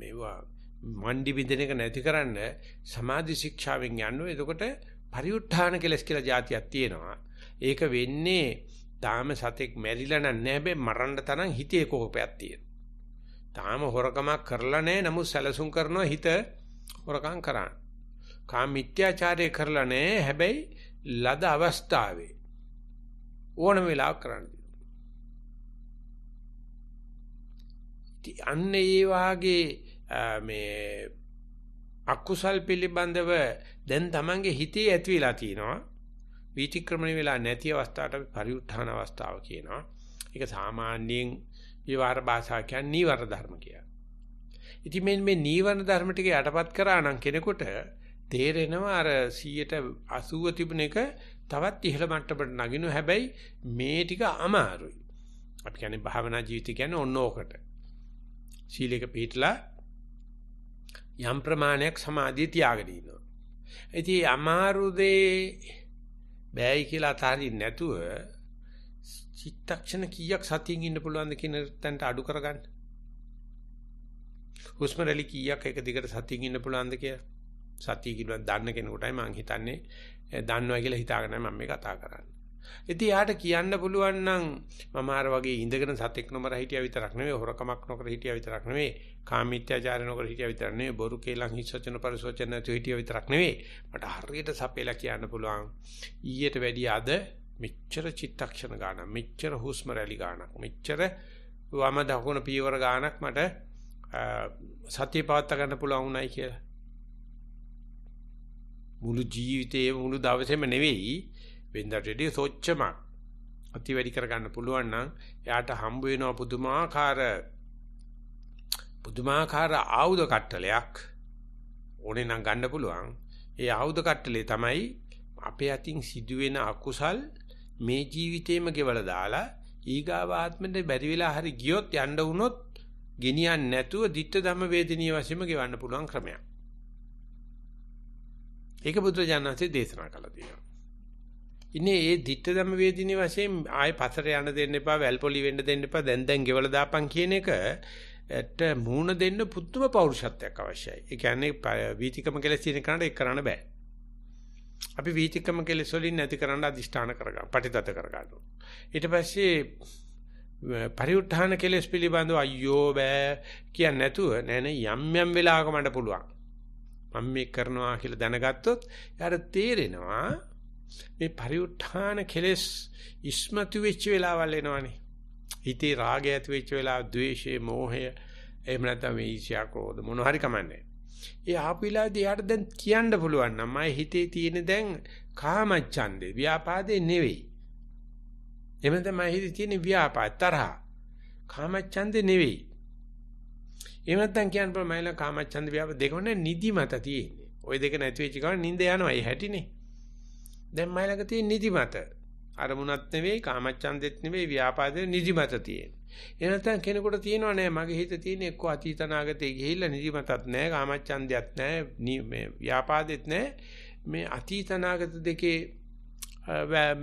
මේවා මණ්ඩි බින්දෙන එක නැතිකරන්න සමාධි ශික්ෂාවෙන් යන්නේ. එතකොට පරිඋත්ථාන කෙලස් කියලා જાතියක් තියෙනවා. ඒක වෙන්නේ තාම සතෙක් මැරිලා නැහැ හැබැයි මරන්න තරම් හිතේ කෝපයක් තියෙනවා. තාම හොරකමක් කරලා නැහැ නමුත් සැලසුම් කරනවා හිත හොරකම් කරන්න. කාම මිත්‍යාචාරය කරලා නැහැ හැබැයි ලද අවස්ථාවේ ඕනම වෙලාවක කරන්න. අන්න ඒ වාගේ මේ අකුසල් පිළිබඳව දැන් Tamange හිතේ ඇති වෙලා තිනවා. විතික්‍රමණය වෙලා නැති අවස්ථාවට පරිඋත්ථාන අවස්ථාව කියනවා. ඒක සාමාන්‍යයෙන් විවහාර භාෂාව කියන්නේ නීවර ධර්ම කියලා. ඉතින් මේ මේ නීවරණ ධර්ම ටික යටපත් කරා නම් කෙනෙකුට තේරෙනවා අර 180 තිබුණ එක තවත් ඉහළ මට්ටමට නගිනු හැබැයි මේ ටික අමාරුයි. අපි කියන්නේ භාවනා ජීවිතය කියන්නේ ඔන්න ඕකට. සීලයක පිළිట్లా යම් ප්‍රමාණයක් සමාධිය තියාගෙන ඉන්නවා. ඉතින් අමාරු දේ බෑයි කියලා අතහරින්න නැතුව චිත්තක්ෂණ කීයක් සතියෙන් ඉන්න පුළුවන්ද කියන තැනට අඩු කරගන්න. හුස්ම රැලි කීයක් එක දිගට සතියෙන් ඉන්න පුළුවන්ද කියලා. සතිය කියලා දන්න කෙනෙකුටයි මම හිතන්නේ දන්නවා කියලා හිතාගෙන මම මේ කතා කරන්නේ. ඉතින් යාට කියන්න පුළුවන් නම් මම අර වගේ ඉඳගෙන සතෙක් නොමර හිටියා විතරක් නෙවෙයි හොරකමක් නොකර හිටියා විතරක් නෙවෙයි කාමීත්‍යචාරය නොකර හිටියා විතරක් නෙවෙයි බොරු කේලම් හිස්සචන පරිසෝචන නැතුව හිටියා විතරක් නෙවෙයි මට හරියට සපේලා කියන්න පුළුවන් ඊට වැඩිය අද මෙච්චර චිත්තක්ෂණ ගානක් මෙච්චර හුස්ම රැලි ගානක් මෙච්චර වම දකුණ පීවර ගානක් මට සතිය පවත්වා ගන්න පුළුවන් උනායි කියලා මුළු ජීවිතේ මුළු දවසේම නෙවෙයි වෙනදාට වැඩිය සොච්චම අති වැඩි කර ගන්න පුළුවන් නම් එයාට හම්බ වෙනවා පුදුමාකාර පුදුමාකාර ආයුධ කට්ටලයක් ඕනේ නම් ගන්න පුළුවන් ඒ ආයුධ කට්ටලේ තමයි අපේ අතින් සිදුවෙන අකුසල් මේ ජීවිතේම ගෙවලා දාලා ඊගාව ආත්මෙට බැරි වෙලා හරි ගියොත් යන්න වුණොත් ගෙනියන්නේ නැතුව ditta ධම්ම වේදිනිය වශයෙන්ම ගෙවන්න පුළුවන් ක්‍රමයක්. ඒක බුදුරජාණන්සේ දේශනා කළා තියෙනවා. ඉන්නේ ඒ ditta ධම්ම වේදිනිය වශයෙන් ආයේ පසට යන්න දෙන්න එපා, වැල්පොලි වෙන්න දෙන්න එපා, දැන් දැන් ගෙවලා දාපන් කියන එක ඇට මූණ දෙන්න පුදුම පෞරුෂත්වයක් අවශ්‍යයි. ඒ කියන්නේ වීතිකම කියලා කියන කරන්නේ ඒක කරන්න බෑ. අපි වීතික්‍රම කෙලෙස් වලින් නැති කරන්න අදිෂ්ඨාන කරගන්න, පටිතත කරගන්න. ඊට පස්සේ පරිඋත් ทาน කෙලෙස් පිළිබඳව අයියෝ බෑ කියන්නේ නැතුව නෑන යම් යම් වෙලාවක මට පුළුවන්. මම මේ කරනවා කියලා දැනගත්තොත් යාට තේරෙනවා මේ පරිඋත් ทาน කෙලෙස් ඉස්මතු වෙච්ච වෙලාවල් එනවනේ. හිතේ රාගය ඇති වෙච්ච වෙලාව, ද්වේෂය, මෝහය එහෙම නැත්නම් මේ ඊර්ෂ්‍යා, ක්‍රෝධ මොනවා හරි කමන්නේ. ඒ ආපු වෙලාවේදී යාට දැන් කියන්න පුළුවන් නම් මගේ හිතේ තියෙන දැන් කාමච්ඡන්දේ ව්‍යාපාදේ නෙවෙයි. එහෙම නැත්නම් මගේ හිතේ තියෙන ව්‍යාපාද තරහ කාමච්ඡන්දේ නෙවෙයි. එහෙම නැත්නම් කියන්න පුළුවන් මයිල කාමච්ඡන්ද ව්‍යාපාද දෙකම නේ නිදිමත තියෙන්නේ. ওই දෙක නැති වෙච්ච ගමන් නිින්ද යනවා. ඒ හැටිනේ. දැන් මයිලක තියෙන නිදිමත අරමුණක් නෙවෙයි කාමච්ඡන්දෙත් නෙවෙයි ව්‍යාපාදේ නිදිමත තියෙන්නේ. ඒ නැත්තම් කෙනෙකුට තියෙනව නෑ මගේ හිතේ තියෙන එක්ක අතීත නාගතේ ගිහිල්ලා නිදිමතත් නෑ කාමච්ඡන්දයක් නෑ මේ ව්‍යාපාදෙත් නෑ මේ අතීත නාගත දෙකේ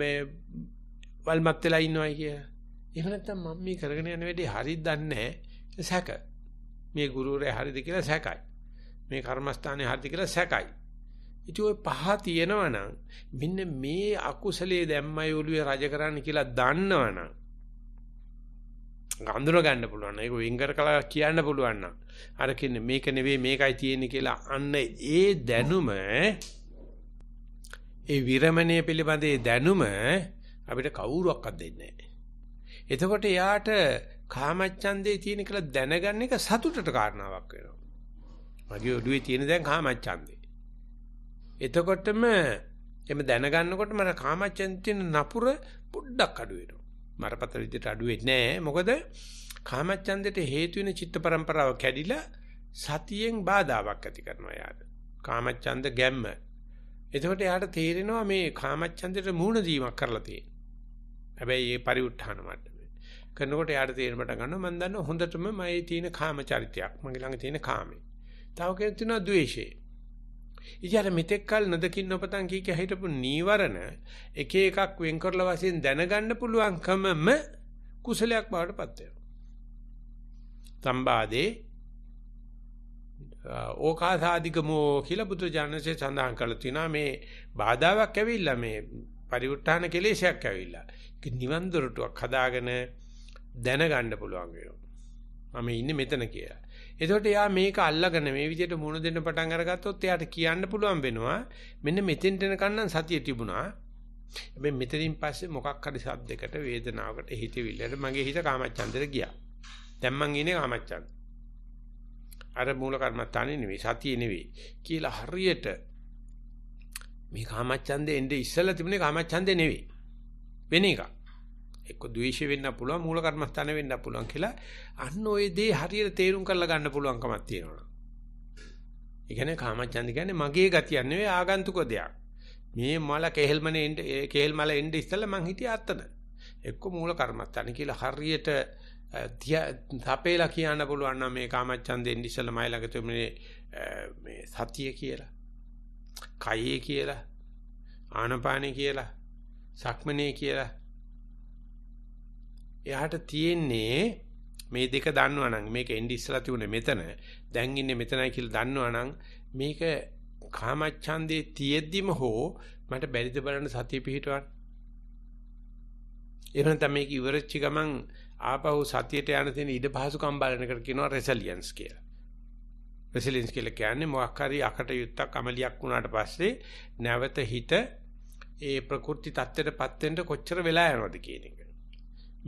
මේ වල්මත් වෙලා ඉන්නවයි කිය. එහෙම නැත්තම් මම මේ කරගෙන යන වැඩේ හරියද දන්නේ නෑ සැක. මේ ගුරුරයා හරිද කියලා සැකයි. මේ කර්මස්ථානේ හරිද කියලා සැකයි. ඉතින් ওই පහ තියෙනවනම් මෙන්න මේ අකුසලයේ දැම්මයි ඔළුවේ රජ කරන්න කියලා දන්නවනම් අඳුන ගන්න පුළුවන්. ඒක වෙන්කර කළා කියන්න පුළුවන් නම්. අර කියන්නේ මේක නෙවෙයි මේකයි තියෙන්නේ කියලා අන්න ඒ දැනුම ඒ විරමණය පිළිබඳ ඒ දැනුම අපිට කවුරුවක්වත් දෙන්නේ නැහැ. එතකොට යාට කාමච්ඡන්දේ තියෙන කියලා දැනගන්න එක සතුටට කාරණාවක් වෙනවා. මගේ ඔළුවේ තියෙන දැන් කාමච්ඡන්දේ. එතකොටම එමෙ දැනගන්නකොටම අර කාමච්ඡන්දේ තියෙන නපුර පොඩ්ඩක් අඩු වෙනවා. මරපතල විදිහට අඩු වෙන්නේ නැහැ. මොකද කාමච්ඡන්දයට හේතු වෙන චිත්ත પરම්පරාව කැඩිලා සතියෙන් බාධාවක් ඇති කරනවා යාට. කාමච්ඡන්ද ගැම්ම. එතකොට යාට තේරෙනවා මේ කාමච්ඡන්දයට මූණ දීමක් කරලා තියෙන්නේ. හැබැයි ඒ පරිඋත්ථාන මට්ටමේ. කරනකොට යාට තේරෙන්න පටන් ගන්නවා මම දන්නවා හොඳටම මගේ තියෙන කාම චරිතයක්. මගේ ළඟ තියෙන කාමේ. තව කෙනෙක් තියෙනවා ද්වේෂේ. ඉතින් අර මෙතෙක් කල නදකින් නොපතන් කී කිය හිටපු නීවරණ එක එකක් වෙන් කරලා වශයෙන් දැනගන්න පුළුවන්කමම කුසලයක් බවට පත් වෙනවා. සම්බාදේ ඕකාසාදිගමෝ කියලා බුදු ජානසේ සඳහන් කළා තිනා මේ බාධාවක් ඇවිල්ලා මේ පරිඋත් ทาน කෙලේශයක් ඇවිල්ලා ඒක නිවන් දොරටුවක් හදාගෙන දැනගන්න පුළුවන් වෙනවා. මම ඉන්නේ මෙතන කියලා. එතකොට යා මේක අල්ලගෙන මේ විදිහට මුණ දෙන්න පටන් අරගත්තොත් එයාට කියන්න පුළුවන් වෙනවා මෙන්න මෙතෙන්ට එනකන් සතිය තිබුණා. හැබැයි මෙතනින් පස්සේ මොකක් හරි සද්දයකට වේදනාවකට හිතවිල්ලට මගේ හිත කාමච්ඡන්දෙට ගියා. දැන් මං ඉන්නේ කාමච්ඡන්ද. අර මූල කර්මත්තානේ නෙවෙයි සතිය නෙවෙයි කියලා හරියට මේ කාමච්ඡන්දේ එnde ඉස්සලා තිබුණේ කාමච්ඡන්දේ නෙවෙයි. වෙන එකක්. එක්ක ද්වේෂය වෙන්න පුළුවන් මූල කර්මස්ථාන වෙන්න පුළුවන් කියලා අන්න ওই දේ හරියට තේරුම් කරලා ගන්න පුළුවන්කමක් තියෙනවා. ඒ කියන්නේ කාමච්ඡන්ද කියන්නේ මගේ ගතියක් නෙවෙයි ආගන්තුක දෙයක්. මේ මල කෙහෙල්මනේ එන්නේ කෙහෙල්මල එන්නේ ඉස්සෙල්ලා මං හිටියා අත්තන. එක්ක මූල කර්මස්ථාන කියලා හරියට තපේලා කියන්න පුළුවන් නම් මේ කාමච්ඡන්ද එන්නේ ඉස්සෙල්ලා මයි ළඟ තිබුණේ මේ සතිය කියලා. කයේ කියලා ආනපානේ කියලා සක්මනේ කියලා එයාට තියෙන්නේ මේ දෙක දන්නවනම් මේක එන්නේ ඉස්සලා තිබුණේ මෙතන දැන් ඉන්නේ මෙතනයි කියලා දන්නවනම් මේක කාමච්ඡන්දේ තියෙද්දිම හෝ මට බැරිද බලන්න සතිය පිහිටවන්න. එහෙම නැත්නම් මේක ඉවරච්ච ගමන් ආපහු සතියට යන තියෙන ඉඩ පහසුකම් බලන එකට කියනවා රෙසිලියන්ස් කියලා. රෙසිලියන්ස් කියලා කියන්නේ මොකක් හරි අකටයුත්තක් අමලියක් වුණාට පස්සේ නැවත හිත ඒ ප්‍රකෘති தත්ත්වයටපත් වෙන්න කොච්චර වෙලා යනවද කියන එක.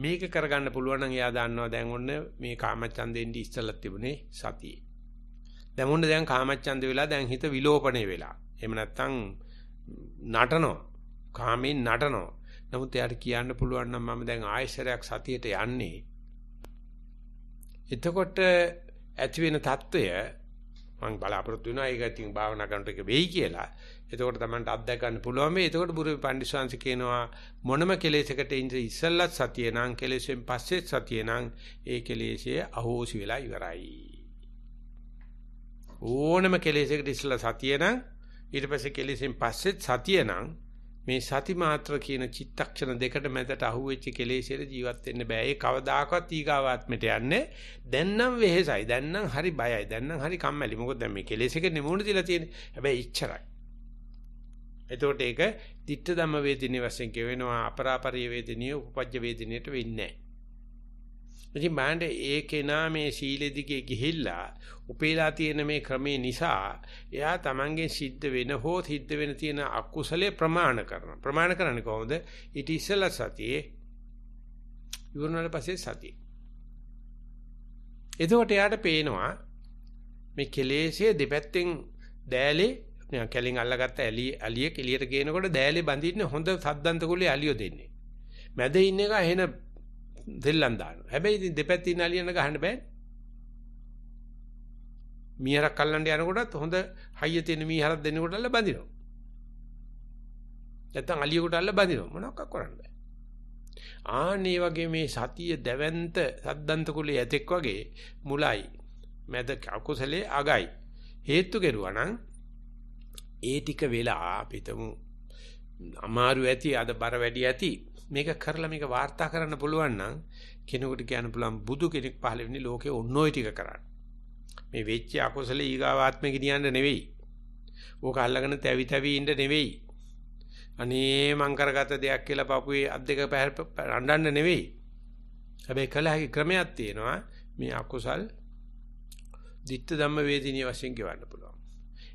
මේක කරගන්න පුළුවන් නම් එයා දන්නවා දැන් ඔන්න මේ කාමච්ඡන්දෙන් දි ඉස්සලක් තිබුණේ සතියේ. දැන් ඔන්න දැන් කාමච්ඡන්ද වෙලා දැන් හිත විලෝපණය වෙලා. එහෙම නැත්නම් නටනවා. කාමෙන් නටනවා. නමුත් එයාට කියන්න පුළුවන් නම් මම දැන් ආයෙසරයක් සතියට යන්නේ. එතකොට ඇති වෙන తত্ত্বය මම බලාපොරොත්තු වෙනවා ඒක ඉතින් භාවනා කරනට එක වෙයි කියලා. එතකොට Tamanට අත්දැක ගන්න පුළුවන් මේ. එතකොට බුරු පඬිස්සංශ කියනවා මොනම කෙලෙසකට ඉඳ ඉස්සල්ලත් සතිය නම් කෙලෙසෙන් පස්සේ සතිය නම් ඒ කෙලෙසේ අහෝසි වෙලා ඉවරයි. ඕනම කෙලෙසකට ඉස්සලා සතිය නම් ඊට පස්සේ කෙලෙසෙන් පස්සේ සතිය නම් මේ සති මාත්‍ර කියන චිත්තක්ෂණ දෙකට මැදට අහුවෙච්ච කෙලෙසෙල ජීවත් වෙන්න බෑ. ඒ කවදාකවත් ඊගාවාත්මයට යන්නේ. දැන් නම් වෙහෙසයි. දැන් නම් හරි බයයි. දැන් නම් හරි කම්මැලි. මොකද දැන් මේ කෙලෙස් එක නෙමුණු තියලා තියෙන්නේ. හැබැයි ඉච්චරයි. එතකොට ඒක ditta ධම්ම වේදිනේ වශයෙන් කියවෙනවා අපරාපරිය වේදිනිය උපපජ්ජ වේදිනියට වෙන්නේ නැහැ. ඉතින් බාණ්ඩ ඒ කෙනා මේ සීලෙ දිගේ ගිහිල්ලා උපේලා තියෙන මේ ක්‍රමේ නිසා එයා Tamange සිද්ධ වෙන හෝ සිද්ධ වෙන තියෙන අකුසලේ ප්‍රමාණ කරනවා. ප්‍රමාණ කරන්නේ කොහොමද? ඊට ඉස්සෙල්ලා සතියේ ඉවරනාල පස්සේ සතිය. එතකොට එයාට පේනවා මේ කෙලෙසේ දෙපැත්තෙන් දෑලේ නිකන් කැලින් අල්ලගත්ත ඇලිය ඇලියක් එළියට ගේනකොට දෑලේ බඳින්න හොඳ සද්දන්ත කුලේ ඇලියෝ දෙන්නේ. මැද ඉන්න එක එහෙන දෙල්ලන් දානවා. හැබැයි ඉතින් දෙපැත්තින් අලියන ගහන්න බෑනේ. මීහරක් අල්ලන්න යනකොටත් හොඳ හයිය තියෙන මීහරක් දෙන්නකොට අල්ල බඳිනවා. නැත්තම් අලියෙකුට අල්ල බඳිනවා. මොනවක් කරන්න බෑ. ආන්නේ වගේ මේ සතිය දැවැන්ත සද්දන්ත කුලයේ ඇතෙක් වගේ මුලයි මැද අකුසලේ අගයි හේතු කෙරුවා නම් ඒ ටික වෙලා අපිටම අමාරු ඇති අද බර වැඩි ඇති මේක කරලා මේක වාර්තා කරන්න පුළුවන් නම් කෙනෙකුට කියන්න පුළුවන් බුදු කෙනෙක් පහළ වෙන්නේ ලෝකේ ඔන්න ඔය ටික කරන්න. මේ වෙච්ච අකුසල ඊගාවාත්මෙ ගෙනියන්න නෙවෙයි. ඕක අල්ලගෙන තැවි තැවි ඉන්න නෙවෙයි. අනේ මං කරගත දෙයක් කියලා papuේ අත් දෙක රණ්ඩන්න නෙවෙයි. හැබැයි කල හැකි ක්‍රමයක් තියෙනවා මේ අකුසල් ditta ධම්ම වේදිනිය වශයෙන් ගෙවන්න පුළුවන්.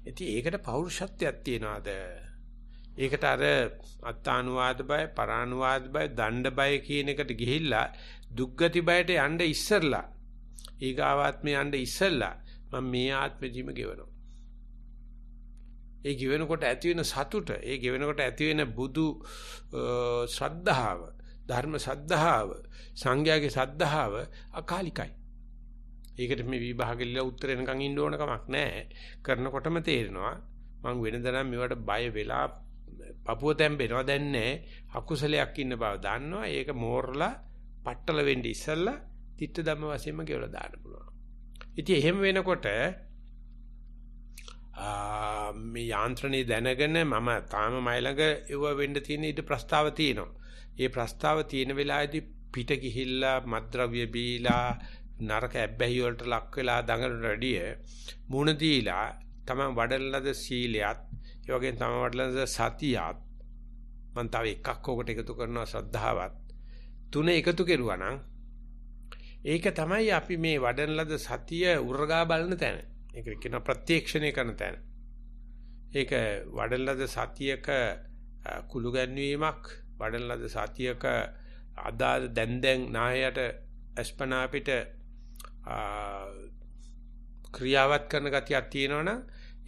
ඉතින් ඒකට පෞරුෂත්වයක් තියනවාද? ඒකට අර අත්තානුවාද බය, පරානුවාද බය, දණ්ඩ බය කියන එකට ගිහිල්ලා දුක්ගති බයට යන්න ඉස්සෙල්ලා ඊගාවාත්මේ යන්න ඉස්සෙල්ලා මම මේ ආත්මෙදිම ගෙවනවා. ඒ ගෙවෙනකොට ඇති වෙන සතුට, ඒ ගෙවෙනකොට ඇති වෙන බුදු ශ්‍රද්ධාව, ධර්ම ශ්‍රද්ධාව, සංඝයාගේ ශ්‍රද්ධාව අකාලිකයි. ඒකට මේ විභාගෙල්ල උත්තර එනකන් ඉන්න ඕන කමක් නැහැ. කරනකොටම තේරෙනවා මං වෙනදනම් මේවට බය වෙලා පපුව තැම්බෙනවා දැන් නැහැ. අකුසලයක් ඉන්න බව දන්නවා. ඒක මෝරලා පట్టල වෙන්න ඉස්සෙල්ලා තිත්ත ධම්ම වශයෙන්ම ගෙවලා දාන්න පුළුවන්. ඉතින් එහෙම වෙනකොට මේ යාන්ත්‍රණේ දැනගෙන මම තාම මයිලඟ එව වෙන්න තියෙන ඉද ප්‍රස්තාව තියෙනවා. ඒ ප්‍රස්තාව තියෙන වෙලාවේදී පිට ගිහිල්ලා මද්ද්‍රව්‍ය බීලා නරක ඇබ්බැහි වලට ලක් වෙලා දඟලන රඩිය මුණ දීලා තමයි වඩලනද සීලයත් ඒ වගේම තමයි වඩලන සතියත් මම තව එකක් ඔකට එකතු කරනවා ශ්‍රද්ධාවත් තුන එකතු කෙරුවා නම් ඒක තමයි අපි මේ වඩන ලද සතිය උරගා බලන තැන. ඒක කියන ප්‍රත්‍යක්ෂණය කරන තැන. ඒක වඩන ලද සතියක කුළු ගැන්වීමක් වඩන ලද සතියක අදාළ දැන් දැන් නායයට අස්පනා අපිට ක්‍රියාවත් කරන ගතියක් තියෙනවනම්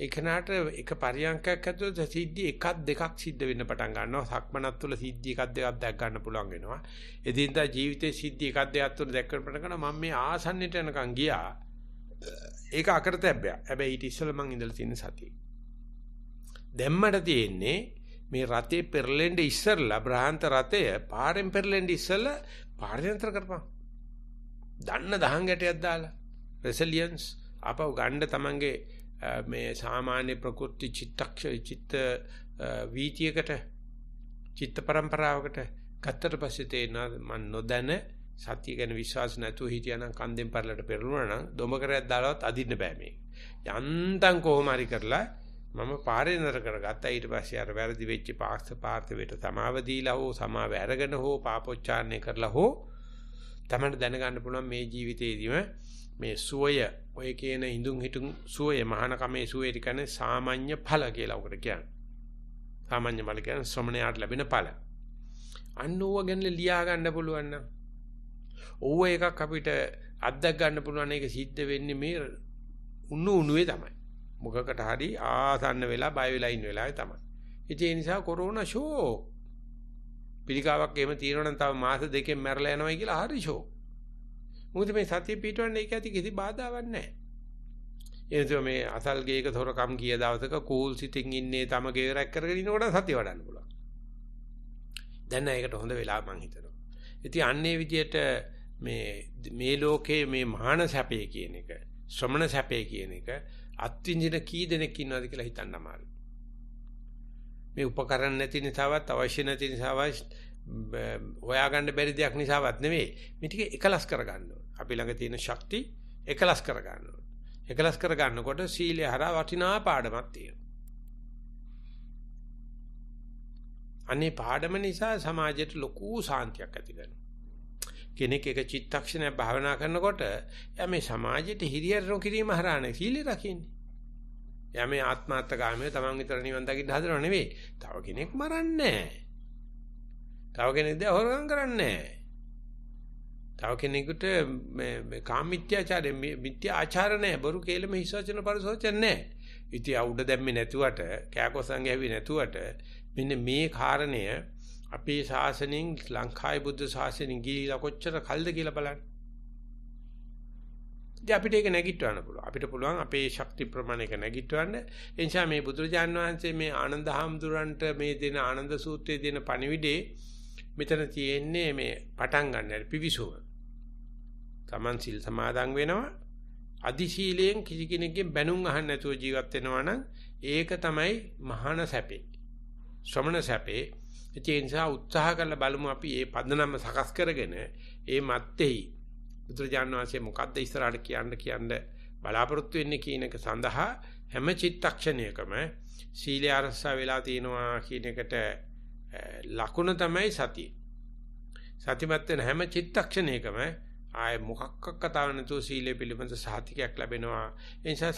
එකනට එක පරියන්කයක් ඇතුළත සිද්ධි එකක් දෙකක් සිද්ධ වෙන්න පටන් ගන්නවා සක්මනත් තුළ සිද්ධි එකක් දෙකක් දැක් ගන්න පුළුවන් වෙනවා එදිනදා ජීවිතේ සිද්ධි එකක් දෙකක් තුළ දැක් කර පටන් ගන්නවා මම මේ ආසන්නයට යනකම් ගියා ඒක අකරතැබ්බයක් හැබැයි ඊට ඉස්සෙල්ලා මං ඉඳලා තියෙන සතිය දැම්මට තියෙන්නේ මේ රතේ පෙරලෙන්න ඉස්සෙල්ලා බ්‍රහන්ත රතය පාරෙන් පෙරලෙන්න ඉස්සෙල්ලා පාරයන්තර කරපන් දන්න දහං ගැටයක් දාලා රෙසිලියන්ස් අපව ගන්න තමන්ගේ මේ සාමාන්‍ය ප්‍රකෘති චිත්තක්ෂ චිත්ත වීතියකට චිත්ත પરම්පරාවකට ගත්තට පස්සේ තේන මන් නොදැන සත්‍ය ගැන විශ්වාස නැතුව හිටියානම් කන්දෙන් පරලට පෙරළුණා නම් දොඹ කරයක් දාලවත් අදින්න බෑ මේක. යන්තම් කොහොම හරි කරලා මම පාරේ නතර කරගත්තා ඊට පස්සේ අර වැරදි වෙච්ච පාක්ෂ පාර්ථ වේට සමාව දීලා හෝ සමාව අරගෙන හෝ පාපොච්චාරණය කරලා හෝ තමන්න දැනගන්න පුළුවන් මේ ජීවිතේදීම මේ සුවය ඔය කියන ඉඳුන් හිටුන් සුවේ මහානකමේ සුවේ කියන්නේ සාමාන්‍ය ඵල කියලා උකට කියන්නේ. සාමාන්‍ය ඵල කියන්නේ ශ්‍රමණයාට ලැබෙන ඵල. අන්න ඕවා ගැන ලියා ගන්න පුළුවන් නම් ඕව එකක් අපිට අත්දැක ගන්න පුළුවන් ඒක සිද්ධ වෙන්නේ මේ උණු උණුවේ තමයි. මොකකට හරි ආසන්න වෙලා බය වෙලා ඉන්න වෙලාවේ තමයි. ඒ නිසා කොරෝනා ෂෝක් පිළිකාවක් එහෙම තියෙනවනම් තව මාස දෙකෙන් මැරලා යනවා කියලා හරි ෂෝක්. මොකද මේ සතිය පිටවන්නේ ඒක ඇති කිසි බාධාවක් නැහැ. එනිසා මේ අසල් ගේක තොරකම් ගිය දවසක කූල් සිටින් ඉන්නේ තම ගේ රැක් කරගෙන ඉනකොට සතිය වඩන්න පුළුවන්. දැන් ඒකට හොඳ වෙලාවක් මං හිතනවා. ඉතින් අන්නේ විදියට මේ මේ ලෝකයේ මේ මහාන සැපේ කියන එක, ශ්‍රමණ සැපේ කියන එක අත්විඳින කී දෙනෙක් ඉන්නවද කියලා හිතන්න අමාරුයි. මේ උපකරණ නැති නිසාවත් අවශ්‍ය නැති නිසාවත් හොයාගන්න බැරි දෙයක් නිසාවත් නෙවෙයි. මේ ටික එකලස් කරගන්න ඕන. අපි ළඟ තියෙන ශක්ති එකලස් කරගන්න ඕන. එකලස් කරගන්නකොට සීලය හරහා වටිනා පාඩමක් තියෙනවා. අනේ පාඩම නිසා සමාජයට ලොකු සාන්තියක් ඇති වෙනවා. කෙනෙක් එක චිත්තක්ෂණයක් භාවනා කරනකොට එයා මේ සමාජයට හිරියට නොකිරීම හරහානේ සීලය රකින්නේ. එයා මේ ආත්මාර්ථකාමයේ Taman විතර නිවන් දකින්න හදනව නෙවෙයි. තව කෙනෙක් මරන්නේ නැහැ. තව කෙනෙක්ද හොරගම් කරන්නේ තව කෙනෙකුට මේ කාම මිත්‍යාචාරය මිත්‍යා ආචාර නැහැ බොරු කේලම හිසචන පරිසෝචන නැහැ. ඉතින් අවුඩ දැම්මේ නැතුවට කෑකොසන් ගැවි නැතුවට මෙන්න මේ කාරණය අපේ ශාසනයෙන් ලංකාවේ බුද්ධ ශාසනයෙන් ගිහිලා කොච්චර කල්ද කියලා බලන්න. ඉතින් අපිට ඒක නැගිටවන්න පුළුවන්. අපිට පුළුවන් අපේ ශක්ති ප්‍රමාණයක නැගිටවන්න. එනිසා මේ බුදුරජාන් වහන්සේ මේ ආනන්ද හාමුදුරන්ට මේ දෙන ආනන්ද සූත්‍රයේ දෙන පණිවිඩේ මෙතන තියෙන්නේ මේ පටන් ගන්න පිවිසුම. Taman සිල් සමාදන් වෙනවා. අදි ශීලයෙන් කිසි කෙනෙක්ගෙන් බැනුම් අහන්න නැතුව ජීවත් වෙනවා නම් ඒක තමයි මහාන සැපේ. ශ්‍රමණ සැපේ. ඒ නිසා උත්සාහ කරලා බලමු අපි මේ පදනම සකස් කරගෙන ඒ මැත්තේයි බුදුරජාණන් වහන්සේ මොකද්ද ඉස්සරහට කියන්න කියන්න බලාපොරොත්තු වෙන්නේ කියන එක සඳහා හැම චිත්තක්ෂණයකම සීලය අරසා වෙලා තියෙනවා කියන එකට ලකුණ තමයි සතිය. සතිමත් වෙන හැම චිත්තක්ෂණයකම ආය මොකක්ක කතාව නැතුව සීලය පිළිබඳ සාතිකයක් ලැබෙනවා. ඒ නිසා